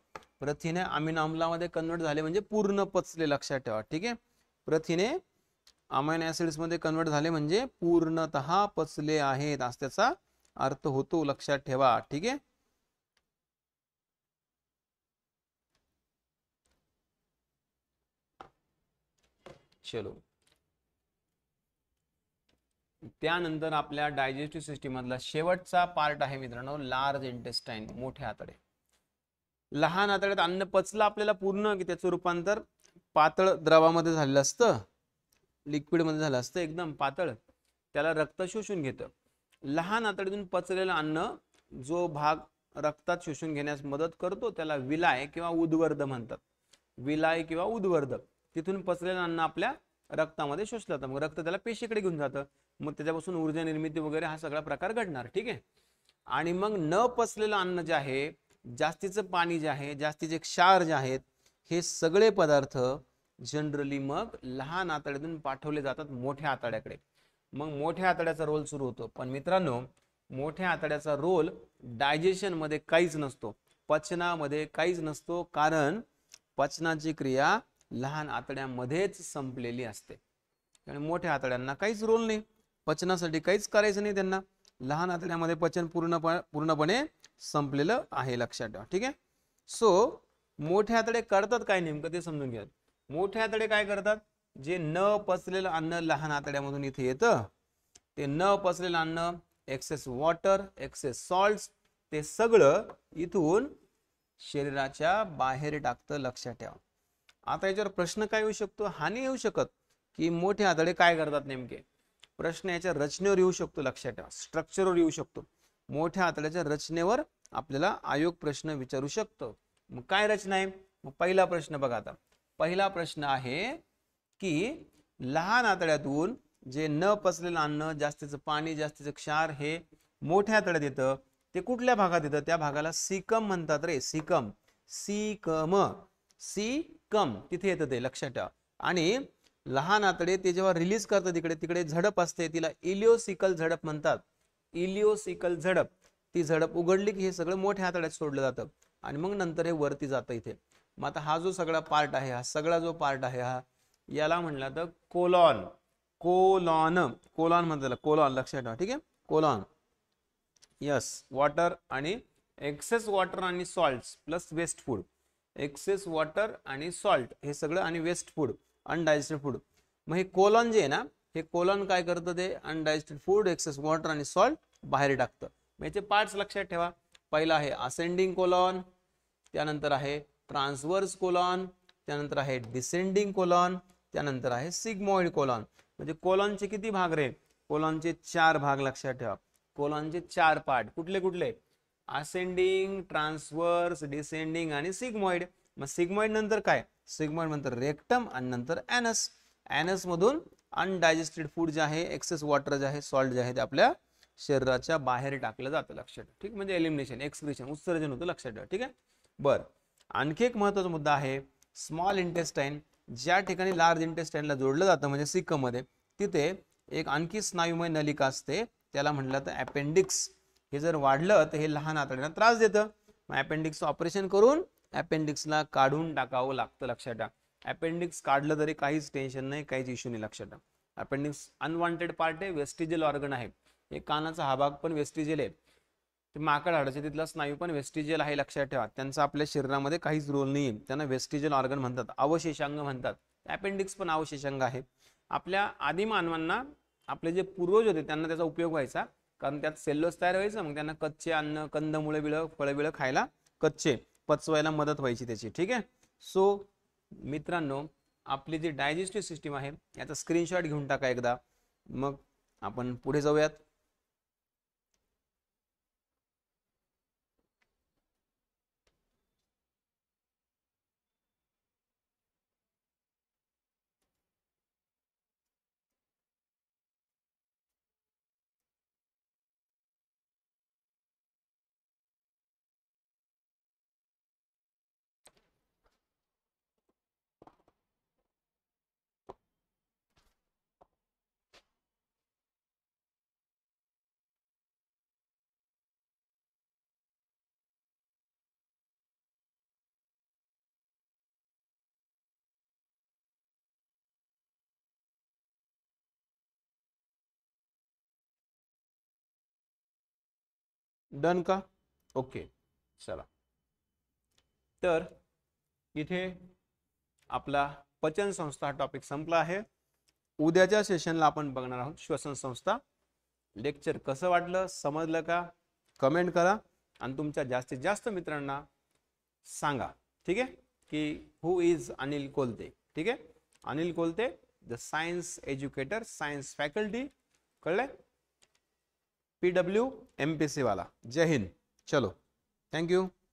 प्रथिने अमिनो आम्लामध्ये कन्वर्ट झाले म्हणजे पूर्ण पचले लक्षात ठेवा ठीक आहे प्रथिने अमाइन ऍसिड्स मध्ये कन्वर्ट झाले म्हणजे पूर्णत पचले आहेत आज त्याचा अर्थ होतो लक्षात ठेवा ठीक आहे चलो त्यानंतर आपल्या डायजेस्टिव्ह सिस्टीम मधला शेवटचा पार्ट आहे मित्रांनो लार्ज इंटेस्टाईन मोठे आतडे लहान आतड्यात अन्न पचलं आपल्याला पूर्ण की त्याचं रूपांतर पातळ द्रवामध्ये झालेलं असतं लिक्विडमध्ये झालं असतं एकदम पातळ त्याला रक्त शोषून घेतं लहान आतडीतून पचलेलं अन्न जो भाग रक्तात शोषून घेण्यास मदत करतो त्याला विलाय किंवा उद्वर्ध म्हणतात विलाय किंवा उद्वर्ध तिथून पचलेलं अन्न आपल्या रक्तामध्ये शोषलं जातं मग रक्त त्याला पेशीकडे घेऊन जातं मग त्याच्यापासून ऊर्जा निर्मिती वगैरे हा सगळा प्रकार घडणार ठीक आहे आणि मग न पचलेलं अन्न जे आहे जास्तीचं पाणी जे आहे जास्तीचे क्षार जे आहेत हे सगळे पदार्थ जनरली मग लहान आतड्यातून पाठवले जातात मोठ्या आतड्याकडे मग मोठ्या आतड्याचा रोल सुरू होतो पण मित्रांनो मोठ्या आतड्याचा रोल डायजेशनमध्ये काहीच नसतो पचनामध्ये काहीच नसतो कारण पचनाची क्रिया लहान आतड्यामध्येच संपलेली असते कारण मोठ्या आतड्यांना काहीच रोल नाही पचनासाठी काहीच करायचं नाही त्यांना लहान आतड्यामध्ये पचन पूर्ण पूर्णपणे संपलेलं आहे लक्षात ठेवा ठीक आहे सो मोठ्या आतडे करतात काय नेमकं ते समजून घ्या मोठे आतडे काय करतात जे न पचलेलं अन्न लहान आतड्यामधून इथे येतं ते न पचलेलं अन्न एक्सेस वॉटर एक्सेस सॉल्ट ते सगळं इथून शरीराच्या बाहेर टाकतं लक्षात ठेवा आता याच्यावर प्रश्न काय येऊ शकतो हानी येऊ शकत की मोठे आतडे काय करतात नेमके प्रश्न याच्या रचनेवर येऊ शकतो लक्षात ठेवा स्ट्रक्चरवर येऊ शकतो मोठ्या आतड्याच्या रचनेवर आपल्याला आयोग प्रश्न विचारू शकतो मग काय रचना आहे मग पहिला प्रश्न बघा आता पहिला प्रश्न आहे की लहान आतड्यातून जे न पचलेलं अन्न जास्तीचं पाणी जास्तीचं क्षार हे मोठ्या आतड्यात येतं ते कुठल्या भागात येतं त्या भागाला सिकम म्हणतात रे सिकम सिकम सिकम तिथे येतं ते लक्षात ठेवा आणि लहान आतडे ते जेव्हा रिलीज करतं तिकडे तिकडे झडप असते तिला इलिओसिकल झडप म्हणतात इलिओसिकल झडप ती झडप उघडली की हे सगळं मोठ्या आतड्यात सोडलं जातं आणि मग नंतर हे वरती जातं इथे मग आता हा जो सगळा पार्ट आहे हा सगळा जो पार्ट आहे हा याला म्हणला तर कोलॉन कोलॉन कोलॉन म्हणतात कोलॉन लक्षात ठेवा ठीक आहे कोलॉन यस वॉटर आणि एक्सेस वॉटर आणि salt plus waste food excess water आणि सॉल्ट हे सगळं आणि वेस्ट फूड अनडायजेस्टेड फूड मग हे कोलॉन जे आहे ना हे कोलन काय करतं ते अनडायजेस्टेड फूड एक्सेस वॉटर आणि सॉल्ट बाहेर टाकतं मग याचे पार्ट्स लक्षात ठेवा पहिला आहे असेंडिंग कोलॉन त्यानंतर आहे ट्रान्सवर्स कोलॉन त्यानंतर आहे डिसेंडिंग कोलॉन त्यानंतर आहे सिग्मॉइड कोलॉन म्हणजे कोलॉनचे किती भाग रे कोलॉनचे चार भाग लक्षात ठेवा कोलॉनचे चार पार्ट कुठले कुठले असेंडिंग ट्रान्सवर्स डिसेंडिंग आणि सिग्मॉइड मग सिग्मॉइड नंतर काय सिग्मॉइड नंतर रेक्टम आणि नंतर अॅनस अॅनस मधून अनडायजेस्टेड फूड जे आहे एक्सेस वॉटर जे आहे सॉल्ट जे आहे ते आपल्या शरीराच्या बाहेर टाकलं जातं लक्षात ठीक म्हणजे एलिमिनेशन एक्सप्रेशन उत्सर्जन होतं लक्षात ठेवा ठीक आहे बरं आणखी एक महत्वाचा मुद्दा आहे स्मॉल इंटेस्टाईन ज्या ठिकाणी लार्ज इंटेस्टाईनला जोडलं जातं म्हणजे सिक्कमध्ये तिथे एक आणखी स्नायुमय नलिका असते त्याला म्हटलं तर अपेंडिक्स हे जर वाढलं तर हे लहान आतड्यांना त्रास देतं मग अपेंडिक्सचं ऑपरेशन करून अपेंडिक्सला काढून टाकावं लागतं लक्षात ठेवा अपेंडिक्स काढलं तरी काहीच टेन्शन नाही काहीच इश्यू नाही लक्षात ठेवा अपेंडिक्स अनवॉन्टेड पार्ट आहे वेस्टिजल ऑर्गन आहे हे कानाचा हा भाग पण वेस्टिजल आहे ते माकड हाडचे तिथला स्नायू पण वेस्टिजल आहे लक्षात ठेवा त्यांचा आपल्या शरीरामध्ये काहीच रोल नाही आहे त्यांना वेस्टिजल ऑर्गन म्हणतात अवशेषांग म्हणतात अपेंडिक्स पण अवशेषांग आहे आपल्या आदी मानवांना आपले जे पूर्वज होते त्यांना त्याचा उपयोग व्हायचा कारण त्यात सेल्लोस तयार व्हायचं मग त्यांना कच्चे अन्न कंदमुळे बिळं फळबिळं खायला कच्चे पचवायला मदत व्हायची त्याची ठीक आहे सो मित्रांनो आपली जी डायजेस्टिव्ह सिस्टीम आहे याचा स्क्रीनशॉट घेऊन टाका एकदा मग आपण पुढे जाऊयात डन का ओके चला तर इथे आपला पचन संस्था हा टॉपिक संपला आहे उद्याच्या सेशनला आपण बघणार आहोत श्वसन संस्था लेक्चर कसं वाटलं समजलं का कमेंट करा आणि तुमच्या जास्तीत जास्त मित्रांना सांगा ठीक आहे की हु इज अनिल कोलते ठीक आहे Anil Kolte the science educator science faculty कळले P W M P C वाला जय हिंद चलो थैंक यू